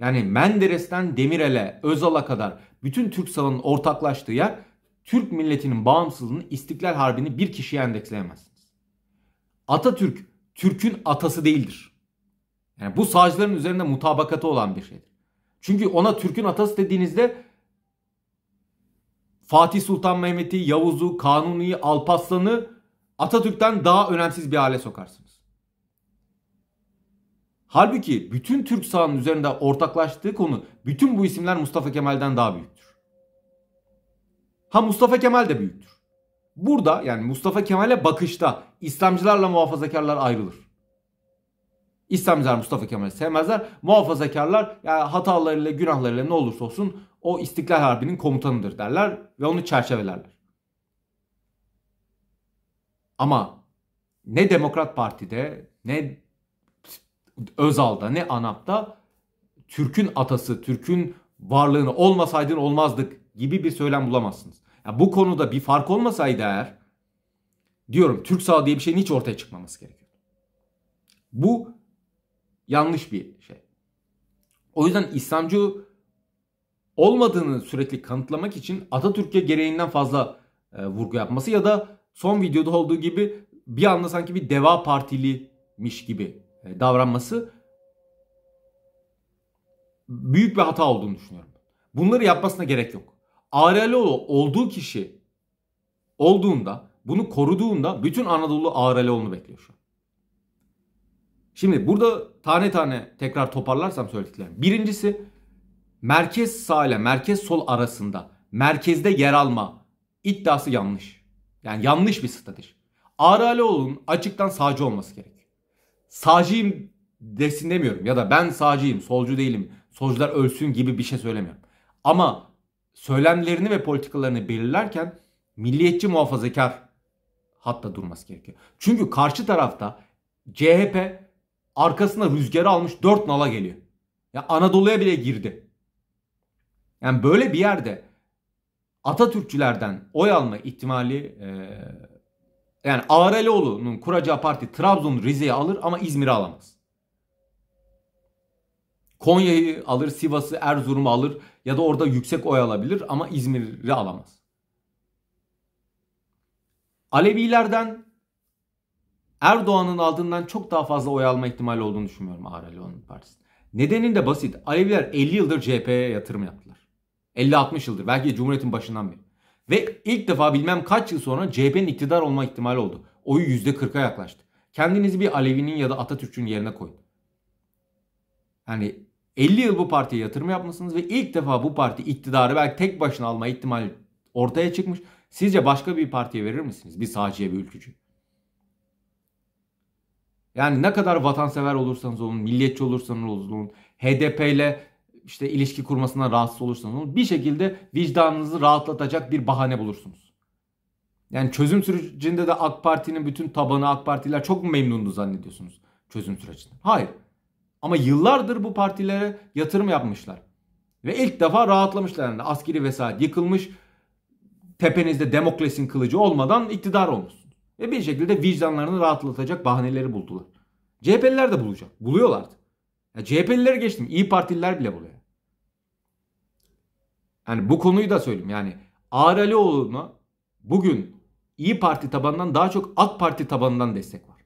Yani Menderes'ten Demirel'e, Özal'a kadar bütün Türk salının ortaklaştığı yer Türk milletinin bağımsızlığını, İstiklal Harbi'ni bir kişiye endeksleyemezsiniz. Atatürk, Türk'ün atası değildir. Yani bu sağcıların üzerinde mutabakatı olan bir şeydir. Çünkü ona Türk'ün atası dediğinizde Fatih Sultan Mehmet'i, Yavuz'u, Kanuni'yi, Alparslan'ı Atatürk'ten daha önemsiz bir hale sokarsınız. Halbuki bütün Türk sahanın üzerinde ortaklaştığı konu bütün bu isimler Mustafa Kemal'den daha büyüktür. Ha Mustafa Kemal de büyüktür. Burada yani Mustafa Kemal'e bakışta İslamcılarla muhafazakarlar ayrılır. İslamcılar Mustafa Kemal'i sevmezler. Muhafazakarlar yani hatalarıyla günahlarıyla ne olursa olsun o İstiklal Harbi'nin komutanıdır derler ve onu çerçevelerler. Ama ne Demokrat Parti'de ne Özal'da ne ANAP'ta Türk'ün atası, Türk'ün varlığını olmasaydın olmazdık gibi bir söylem bulamazsınız. Yani bu konuda bir fark olmasaydı eğer diyorum Türk sağ diye bir şeyin hiç ortaya çıkmaması gerekiyor. Bu yanlış bir şey. O yüzden İslamcı olmadığını sürekli kanıtlamak için Atatürk'e gereğinden fazla e, vurgu yapması ya da son videoda olduğu gibi bir anda sanki bir Deva Partiliymiş gibi e, davranması büyük bir hata olduğunu düşünüyorum. Bunları yapmasına gerek yok. Ağrıoğlu olduğu kişi olduğunda, bunu koruduğunda bütün Anadolu Ağrıoğlu'nu bekliyor şu an. Şimdi burada tane tane tekrar toparlarsam söylediklerim. Birincisi merkez sağ ile merkez sol arasında merkezde yer alma iddiası yanlış. Yani yanlış bir strateji. Ağrıoğlu'nun açıktan sağcı olması gerekiyor sağcıyım desin demiyorum ya da ben sağcıyım, solcu değilim, solcular ölsün gibi bir şey söylemiyorum. Ama söylemlerini ve politikalarını belirlerken milliyetçi muhafazakar hatta durması gerekiyor. Çünkü karşı tarafta CHP arkasında rüzgarı almış dört nala geliyor. Ya Anadolu'ya bile girdi. Yani böyle bir yerde Atatürkçülerden oy alma ihtimali e, yani Ağraloğlu'nun kuracağı parti Trabzon, Rize'yi alır ama İzmir'i alamaz. Konya'yı alır, Sivas'ı, Erzurum'u alır ya da orada yüksek oy alabilir ama İzmir'i alamaz. Alevilerden Erdoğan'ın aldığından çok daha fazla oy alma ihtimali olduğunu düşünmüyorum Ağraloğlu'nun partisi. Nedeni de basit. Aleviler 50 yıldır CHP'ye yatırım yaptılar. 50-60 yıldır. Belki Cumhuriyet'in başından beri. Ve ilk defa bilmem kaç yıl sonra CHP'nin iktidar olma ihtimali oldu. Oyu %40'a yaklaştı. Kendinizi bir Alevi'nin ya da Atatürk'ün yerine koyun. Yani 50 yıl bu partiye yatırım yapmışsınız ve ilk defa bu parti iktidarı belki tek başına alma ihtimali ortaya çıkmış. Sizce başka bir partiye verir misiniz? Bir sağcıya, bir ülkücü. Yani ne kadar vatansever olursanız olun, milliyetçi olursanız olun, HDP ile işte ilişki kurmasına rahatsız olursanız bir şekilde vicdanınızı rahatlatacak bir bahane bulursunuz. Yani çözüm sürecinde de AK Parti'nin bütün tabanı AK Partiler çok mu memnundu zannediyorsunuz çözüm sürecinde? Hayır. Ama yıllardır bu partilere yatırım yapmışlar. Ve ilk defa rahatlamışlar. Yani askeri vesayet yıkılmış. Tepenizde demokrasinin kılıcı olmadan iktidar olmuşsunuz. Ve bir şekilde vicdanlarını rahatlatacak bahaneleri buldular. CHP'liler de bulacak. Buluyorlardı. Ya CHP'lileri geçtim. İyi Partililer bile buluyor. Yani bu konuyu da söyleyeyim. Yani Ağar Alioğlu'na bugün İyi Parti tabanından daha çok AK Parti tabanından destek var.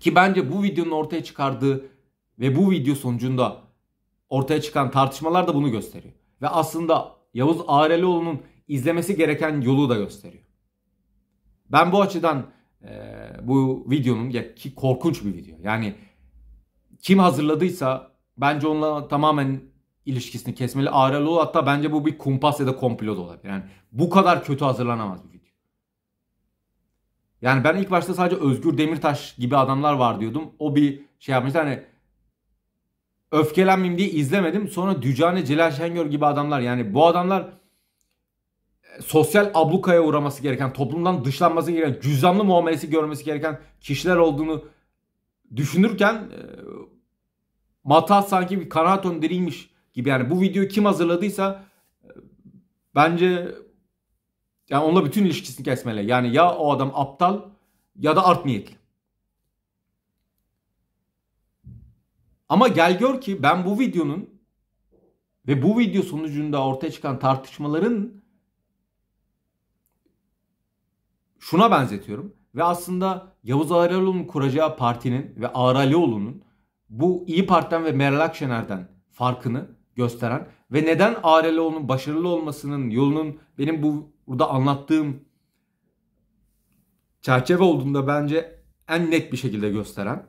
Ki bence bu videonun ortaya çıkardığı ve bu video sonucunda ortaya çıkan tartışmalar da bunu gösteriyor. Ve aslında Yavuz Ağrelioğlu'nun izlemesi gereken yolu da gösteriyor. Ben bu açıdan e, bu videonun ya ki korkunç bir video. Yani kim hazırladıysa bence onunla tamamen ilişkisini kesmeli. ayrılığı hatta bence bu bir kumpas ya da komplo da olabilir. Yani bu kadar kötü hazırlanamaz bir video. Yani ben ilk başta sadece Özgür Demirtaş gibi adamlar var diyordum. O bir şey yapmıştı hani öfkelenmeyeyim diye izlemedim. Sonra Dücane, Celal Şengör gibi adamlar yani bu adamlar e, sosyal ablukaya uğraması gereken, toplumdan dışlanması gereken, cüzdanlı muamelesi görmesi gereken kişiler olduğunu düşünürken e, Matas sanki bir kanaat önderiymiş gibi. Yani bu videoyu kim hazırladıysa e, bence yani onunla bütün ilişkisini kesmeli. Yani ya o adam aptal ya da art niyetli. Ama gel gör ki ben bu videonun ve bu video sonucunda ortaya çıkan tartışmaların şuna benzetiyorum. Ve aslında Yavuz Ağralioğlu'nun kuracağı partinin ve Ağralioğlu'nun bu İyi Parti'den ve Meral Akşener'den farkını gösteren ve neden Arelo'nun başarılı olmasının yolunun benim bu burada anlattığım çerçeve olduğunda bence en net bir şekilde gösteren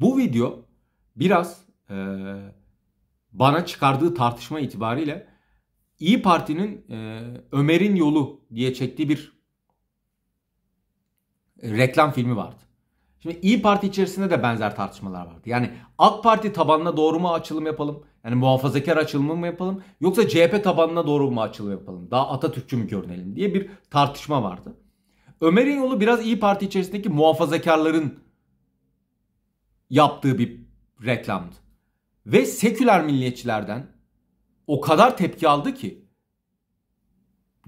bu video biraz e, bana çıkardığı tartışma itibariyle İyi Parti'nin e, Ömer'in yolu diye çektiği bir reklam filmi vardı. Şimdi İyi Parti içerisinde de benzer tartışmalar vardı. Yani AK Parti tabanına doğru mu açılım yapalım? Yani muhafazakar açılımı mı yapalım? Yoksa CHP tabanına doğru mu açılım yapalım? Daha Atatürkçü mü görünelim diye bir tartışma vardı. Ömer'in yolu biraz İyi Parti içerisindeki muhafazakarların yaptığı bir reklamdı. Ve seküler milliyetçilerden o kadar tepki aldı ki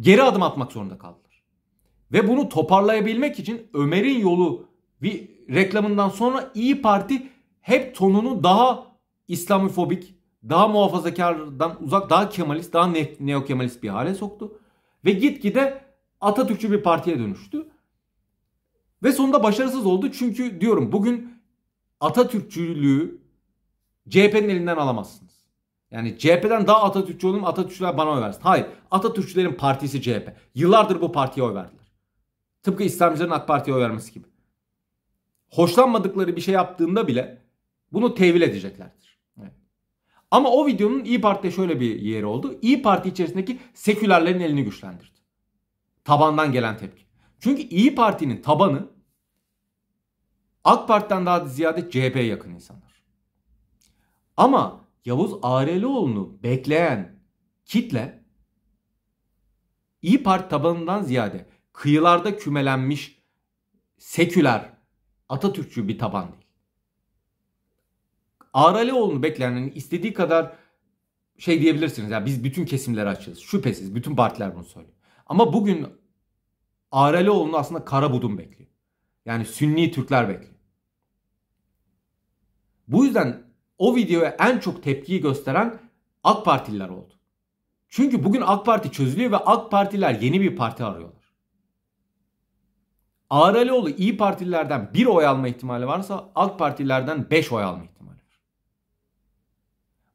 geri adım atmak zorunda kaldılar. Ve bunu toparlayabilmek için Ömer'in yolu bir reklamından sonra İyi Parti hep tonunu daha İslamofobik, daha muhafazakardan uzak, daha Kemalist, daha ne- neo Kemalist bir hale soktu. Ve gitgide Atatürkçü bir partiye dönüştü. Ve sonunda başarısız oldu çünkü diyorum bugün Atatürkçülüğü CHP'nin elinden alamazsınız. Yani CHP'den daha Atatürkçü olayım Atatürkçüler bana oy versin. Hayır Atatürkçülerin partisi CHP. Yıllardır bu partiye oy verdiler. Tıpkı İslamcıların AK Parti'ye oy vermesi gibi hoşlanmadıkları bir şey yaptığında bile bunu tevil edeceklerdir. Ama o videonun İyi Parti'de şöyle bir yeri oldu. İyi Parti içerisindeki sekülerlerin elini güçlendirdi. Tabandan gelen tepki. Çünkü İyi Parti'nin tabanı AK Parti'den daha ziyade CHP'ye yakın insanlar. Ama Yavuz Arelioğlu'nu bekleyen kitle İyi Parti tabanından ziyade kıyılarda kümelenmiş seküler Atatürkçü bir taban değil. Aralioğlu'nu beklenen istediği kadar şey diyebilirsiniz. Yani biz bütün kesimleri açıyoruz, Şüphesiz bütün partiler bunu söylüyor. Ama bugün Aralioğlu'nu aslında Karabudun bekliyor. Yani Sünni Türkler bekliyor. Bu yüzden o videoya en çok tepkiyi gösteren AK Partililer oldu. Çünkü bugün AK Parti çözülüyor ve AK Partiler yeni bir parti arıyorlar. Ağralioğlu İyi Partililerden 1 oy alma ihtimali varsa AK Partililerden 5 oy alma ihtimali var.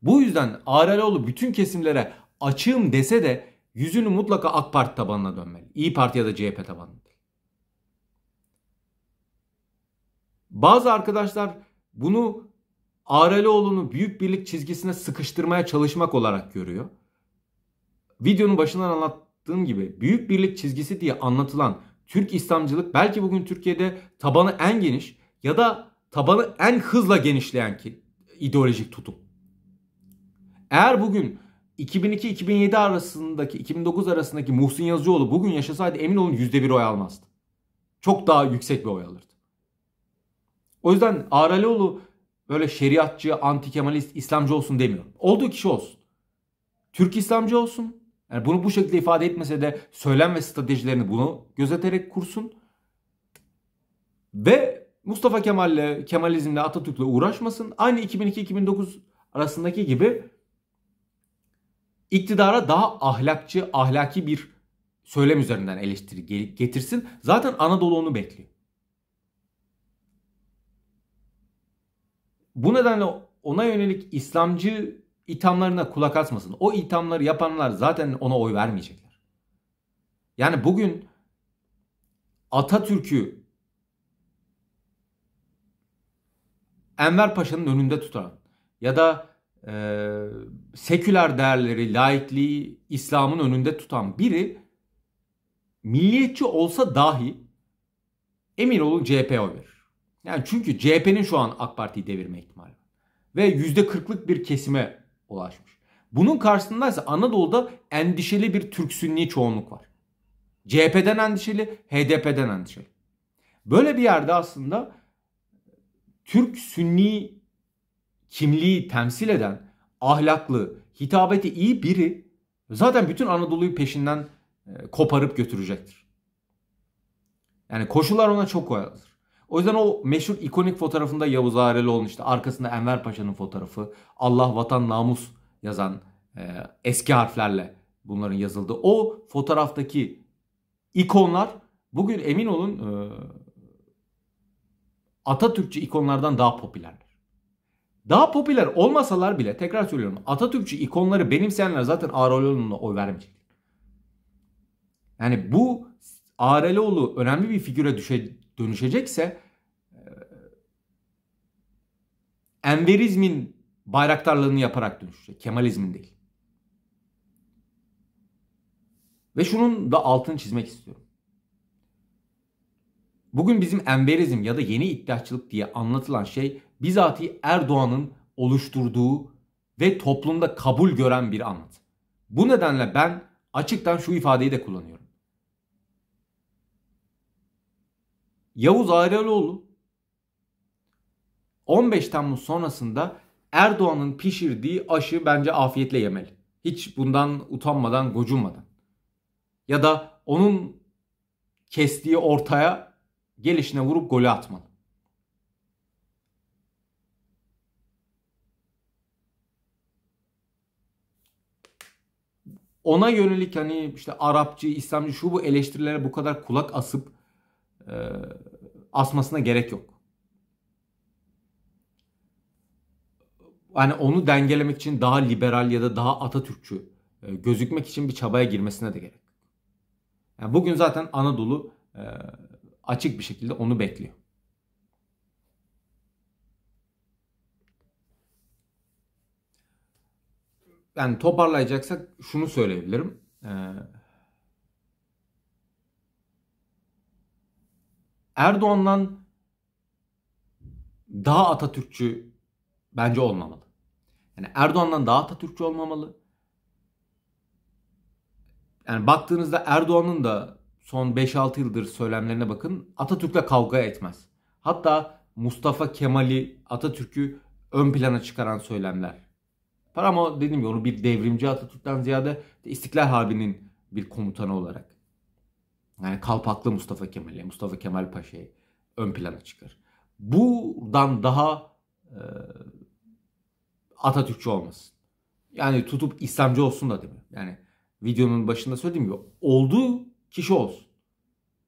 Bu yüzden Ağralioğlu bütün kesimlere açığım dese de yüzünü mutlaka AK Parti tabanına dönmeli. İyi Parti ya da CHP tabanına. Bazı arkadaşlar bunu Ağralioğlu'nu büyük birlik çizgisine sıkıştırmaya çalışmak olarak görüyor. Videonun başından anlattığım gibi büyük birlik çizgisi diye anlatılan Türk İslamcılık belki bugün Türkiye'de tabanı en geniş ya da tabanı en hızla genişleyen ki ideolojik tutum. Eğer bugün 2002-2007 arasındaki 2009 arasındaki Muhsin Yazıcıoğlu bugün yaşasaydı emin olun %1 oy almazdı. Çok daha yüksek bir oy alırdı. O yüzden Aralioğlu böyle şeriatçı, anti Kemalist, İslamcı olsun demiyorum. Olduğu kişi olsun. Türk İslamcı olsun. Yani bunu bu şekilde ifade etmese de söylem ve stratejilerini bunu gözeterek kursun. Ve Mustafa Kemal'le, Kemalizmle, Atatürk'le uğraşmasın. Aynı 2002-2009 arasındaki gibi iktidara daha ahlakçı, ahlaki bir söylem üzerinden eleştiri getirsin. Zaten Anadolu onu bekliyor. Bu nedenle ona yönelik İslamcı ithamlarına kulak asmasın. O ithamları yapanlar zaten ona oy vermeyecekler. Yani bugün Atatürk'ü Enver Paşa'nın önünde tutan ya da e, seküler değerleri, laikliği, İslam'ın önünde tutan biri milliyetçi olsa dahi emin olun CHP oy verir. Yani çünkü CHP'nin şu an AK Parti'yi devirme ihtimali var. Ve %40'lık bir kesime ulaşmış. Bunun karşısında ise Anadolu'da endişeli bir Türk Sünni çoğunluk var. CHP'den endişeli, HDP'den endişeli. Böyle bir yerde aslında Türk Sünni kimliği temsil eden ahlaklı, hitabeti iyi biri zaten bütün Anadolu'yu peşinden e, koparıp götürecektir. Yani koşullar ona çok koyarlar. O yüzden o meşhur ikonik fotoğrafında Yavuz Areli olmuştu, arkasında Enver Paşa'nın fotoğrafı Allah vatan namus yazan e, eski harflerle bunların yazıldığı o fotoğraftaki ikonlar bugün emin olun e, Atatürkçü ikonlardan daha popülerdir. Daha popüler olmasalar bile tekrar söylüyorum Atatürkçü ikonları benimseyenler zaten Ağreloğlu'na oy vermeyecek. Yani bu Ağreloğlu önemli bir figüre düşe, dönüşecekse Enverizmin bayraktarlığını yaparak dönüşecek. Kemalizmin değil. Ve şunun da altını çizmek istiyorum. Bugün bizim enverizm ya da yeni iddiaçılık diye anlatılan şey bizatihi Erdoğan'ın oluşturduğu ve toplumda kabul gören bir anlat. Bu nedenle ben açıktan şu ifadeyi de kullanıyorum. Yavuz Ayraloğlu 15 Temmuz sonrasında Erdoğan'ın pişirdiği aşı bence afiyetle yemeli. Hiç bundan utanmadan, gocunmadan. Ya da onun kestiği ortaya gelişine vurup golü atmalı. Ona yönelik hani işte Arapçı, İslamcı şu bu eleştirilere bu kadar kulak asıp e, asmasına gerek yok. yani onu dengelemek için daha liberal ya da daha Atatürkçü e, gözükmek için bir çabaya girmesine de gerek. Yani bugün zaten Anadolu e, açık bir şekilde onu bekliyor. Yani toparlayacaksak şunu söyleyebilirim. E, Erdoğan'dan daha Atatürkçü bence olmamalı. Yani Erdoğan'dan daha Atatürkçü olmamalı. Yani baktığınızda Erdoğan'ın da son 5-6 yıldır söylemlerine bakın Atatürk'le kavga etmez. Hatta Mustafa Kemal'i Atatürk'ü ön plana çıkaran söylemler. Var ama dediğim gibi onu bir devrimci Atatürk'ten ziyade İstiklal Harbi'nin bir komutanı olarak. Yani kalpaklı Mustafa Kemal'i, Mustafa Kemal Paşa'yı ön plana çıkar. Buradan daha Atatürkçü olmasın. Yani tutup İslamcı olsun da demiyor. Yani videonun başında söyledim gibi olduğu kişi olsun.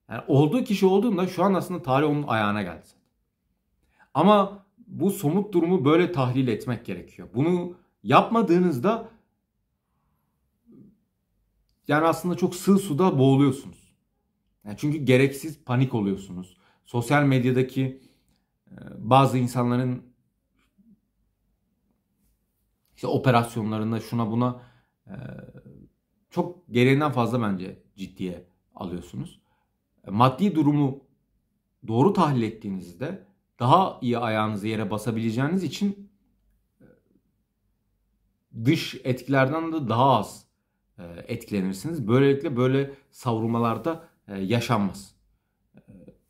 Yani olduğu kişi olduğunda şu an aslında tarih onun ayağına geldi. Ama bu somut durumu böyle tahlil etmek gerekiyor. Bunu yapmadığınızda yani aslında çok sığ suda boğuluyorsunuz. Yani çünkü gereksiz panik oluyorsunuz. Sosyal medyadaki e, bazı insanların işte operasyonlarında şuna buna e, çok gereğinden fazla bence ciddiye alıyorsunuz. E, maddi durumu doğru tahlil ettiğinizde daha iyi ayağınızı yere basabileceğiniz için e, dış etkilerden de daha az etkilenirsiniz. Böylelikle böyle savrulmalarda yaşanmaz.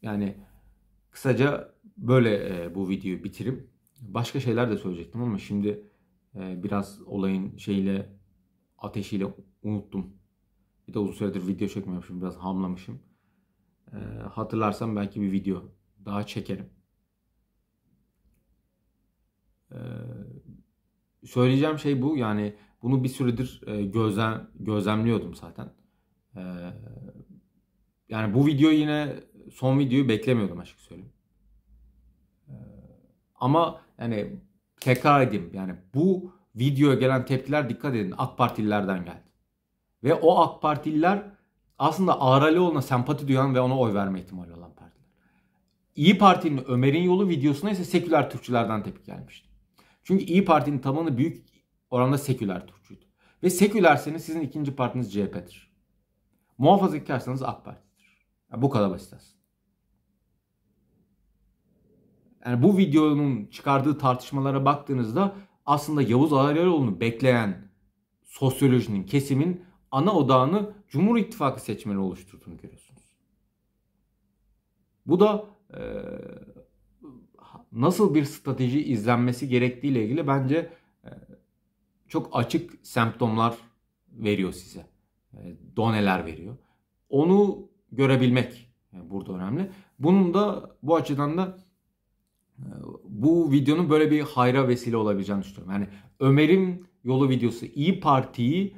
Yani kısaca böyle bu videoyu bitirip başka şeyler de söyleyecektim ama şimdi ee, biraz olayın şeyle ateşiyle unuttum. Bir de uzun süredir video çekmemişim. Biraz hamlamışım. Ee, hatırlarsam belki bir video daha çekerim. Ee, söyleyeceğim şey bu. Yani bunu bir süredir e, gözlem gözlemliyordum zaten. yani bu video yine son videoyu beklemiyordum açık söyleyeyim. ama yani tekrar edeyim. Yani bu videoya gelen tepkiler dikkat edin AK Partililerden geldi. Ve o AK Partililer aslında Aralioğlu'na sempati duyan ve ona oy verme ihtimali olan partiler. İyi Parti'nin Ömer'in yolu videosuna ise seküler Türkçülerden tepki gelmişti. Çünkü İyi Parti'nin tabanı büyük oranda seküler Türkçüydü. Ve sekülerseniz sizin ikinci partiniz CHP'dir. Muhafazakarsanız AK Parti'dir. Yani bu kadar basit aslında. yani bu videonun çıkardığı tartışmalara baktığınızda aslında Yavuz Ağarioğlu'nu bekleyen sosyolojinin, kesimin ana odağını Cumhur İttifakı seçmeni oluşturduğunu görüyorsunuz. Bu da e, nasıl bir strateji izlenmesi gerektiği ile ilgili bence e, çok açık semptomlar veriyor size. E, doneler veriyor. Onu görebilmek yani burada önemli. Bunun da bu açıdan da bu videonun böyle bir hayra vesile olabileceğini düşünüyorum. Yani Ömer'in yolu videosu İyi Parti'yi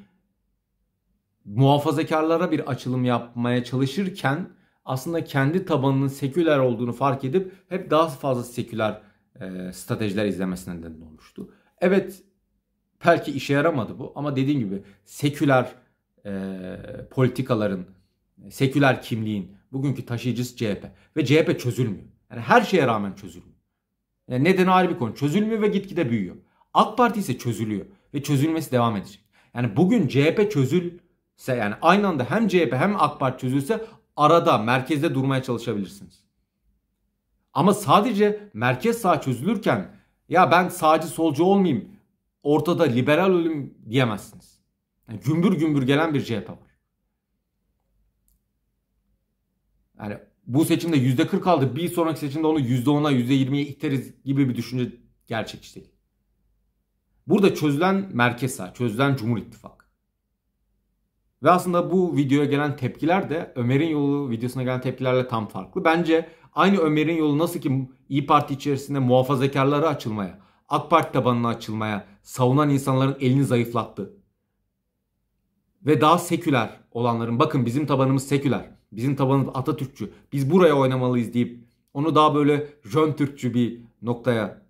muhafazakarlara bir açılım yapmaya çalışırken aslında kendi tabanının seküler olduğunu fark edip hep daha fazla seküler e, stratejiler izlemesine neden olmuştu. Evet belki işe yaramadı bu ama dediğim gibi seküler e, politikaların, seküler kimliğin bugünkü taşıyıcısı CHP ve CHP çözülmüyor. Yani her şeye rağmen çözülmüyor. Yani e, nedeni ayrı bir konu. Çözülmüyor ve gitgide büyüyor. AK Parti ise çözülüyor ve çözülmesi devam edecek. Yani bugün CHP çözülse yani aynı anda hem CHP hem AK Parti çözülse arada merkezde durmaya çalışabilirsiniz. Ama sadece merkez sağ çözülürken ya ben sağcı solcu olmayayım ortada liberal olayım diyemezsiniz. Yani gümbür gümbür gelen bir CHP var. Yani bu seçimde yüzde %40 aldı. Bir sonraki seçimde onu yüzde %10'a %20'ye iteriz gibi bir düşünce gerçekçi değil. Burada çözülen merkez sağ, çözülen Cumhur İttifakı. Ve aslında bu videoya gelen tepkiler de Ömer'in yolu videosuna gelen tepkilerle tam farklı. Bence aynı Ömer'in yolu nasıl ki İyi Parti içerisinde muhafazakarlara açılmaya, AK Parti tabanına açılmaya, savunan insanların elini zayıflattı. Ve daha seküler olanların, bakın bizim tabanımız seküler. Bizim tabanımız Atatürkçü. Biz buraya oynamalıyız deyip onu daha böyle Jön Türkçü bir noktaya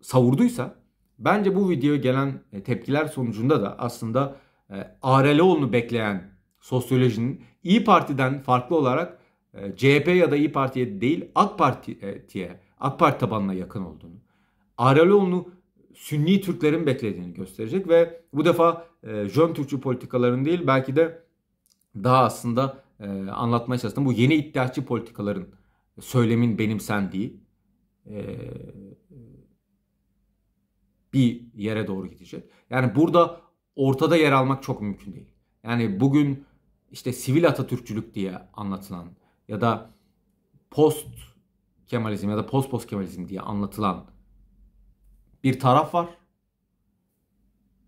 savurduysa bence bu videoya gelen e, tepkiler sonucunda da aslında e, Arelioğlu'nu bekleyen sosyolojinin İyi Parti'den farklı olarak e, CHP ya da İyi Parti'ye değil AK Parti'ye, AK Parti tabanına yakın olduğunu, Arelioğlu'nu Sünni Türklerin beklediğini gösterecek ve bu defa Jön Türkçü politikaların değil belki de daha aslında e, anlatmaya çalıştım. Bu yeni iddiaçı politikaların söylemin benimsendiği e, bir yere doğru gidecek. Yani burada ortada yer almak çok mümkün değil. Yani bugün işte sivil Atatürkçülük diye anlatılan ya da post Kemalizm ya da post post Kemalizm diye anlatılan bir taraf var.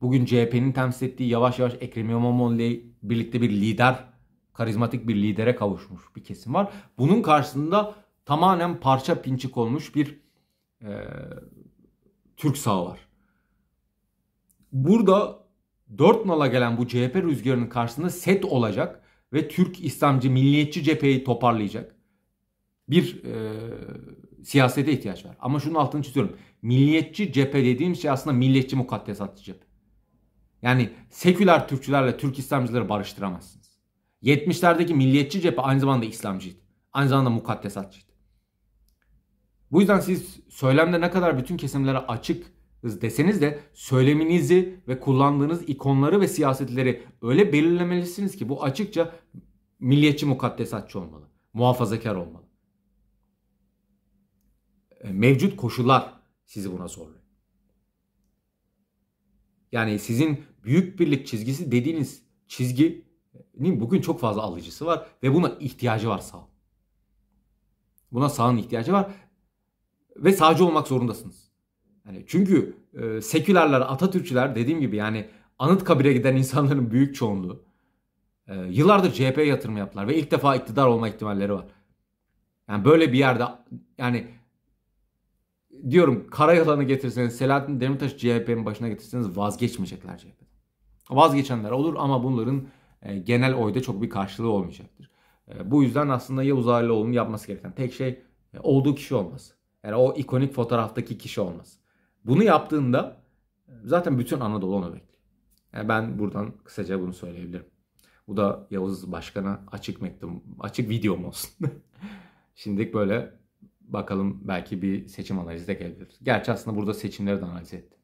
Bugün CHP'nin temsil ettiği yavaş yavaş Ekrem İmamoğlu ile birlikte bir lider, karizmatik bir lidere kavuşmuş bir kesim var. Bunun karşısında tamamen parça pinçik olmuş bir e, Türk sağı var. Burada dört nala gelen bu CHP rüzgarının karşısında set olacak ve Türk İslamcı milliyetçi cepheyi toparlayacak bir e, siyasete ihtiyaç var. Ama şunun altını çiziyorum. Milliyetçi cephe dediğim şey aslında milliyetçi mukaddesatçı cephe. Yani seküler Türkçülerle Türk İslamcıları barıştıramazsınız. 70'lerdeki milliyetçi cephe aynı zamanda İslamcıydı. Aynı zamanda mukaddesatçıydı. Bu yüzden siz söylemde ne kadar bütün kesimlere açık deseniz de söyleminizi ve kullandığınız ikonları ve siyasetleri öyle belirlemelisiniz ki bu açıkça milliyetçi mukaddesatçı olmalı. Muhafazakar olmalı. E, mevcut koşullar sizi buna zorluyor. Yani sizin büyük birlik çizgisi dediğiniz çizginin bugün çok fazla alıcısı var ve buna ihtiyacı var sağ. Buna sağın ihtiyacı var ve sağcı olmak zorundasınız. Yani çünkü e, sekülerler, Atatürkçüler dediğim gibi yani Anıtkabir'e giden insanların büyük çoğunluğu e, yıllardır CHP'ye yatırım yaptılar ve ilk defa iktidar olma ihtimalleri var. Yani böyle bir yerde yani diyorum Karayalan'ı getirseniz, Selahattin Demirtaş CHP'nin başına getirseniz vazgeçmeyecekler CHP. Vazgeçenler olur ama bunların e, genel oyda çok bir karşılığı olmayacaktır. E, bu yüzden aslında Yavuz Ağaoğlu'nun yapması gereken tek şey e, olduğu kişi olması. Yani o ikonik fotoğraftaki kişi olması. Bunu yaptığında e, zaten bütün Anadolu onu bekliyor. Yani ben buradan kısaca bunu söyleyebilirim. Bu da Yavuz Başkan'a açık mektubum, açık videom olsun. Şimdilik böyle bakalım belki bir seçim analizi de gelebilir. Gerçi aslında burada seçimleri de analiz etti.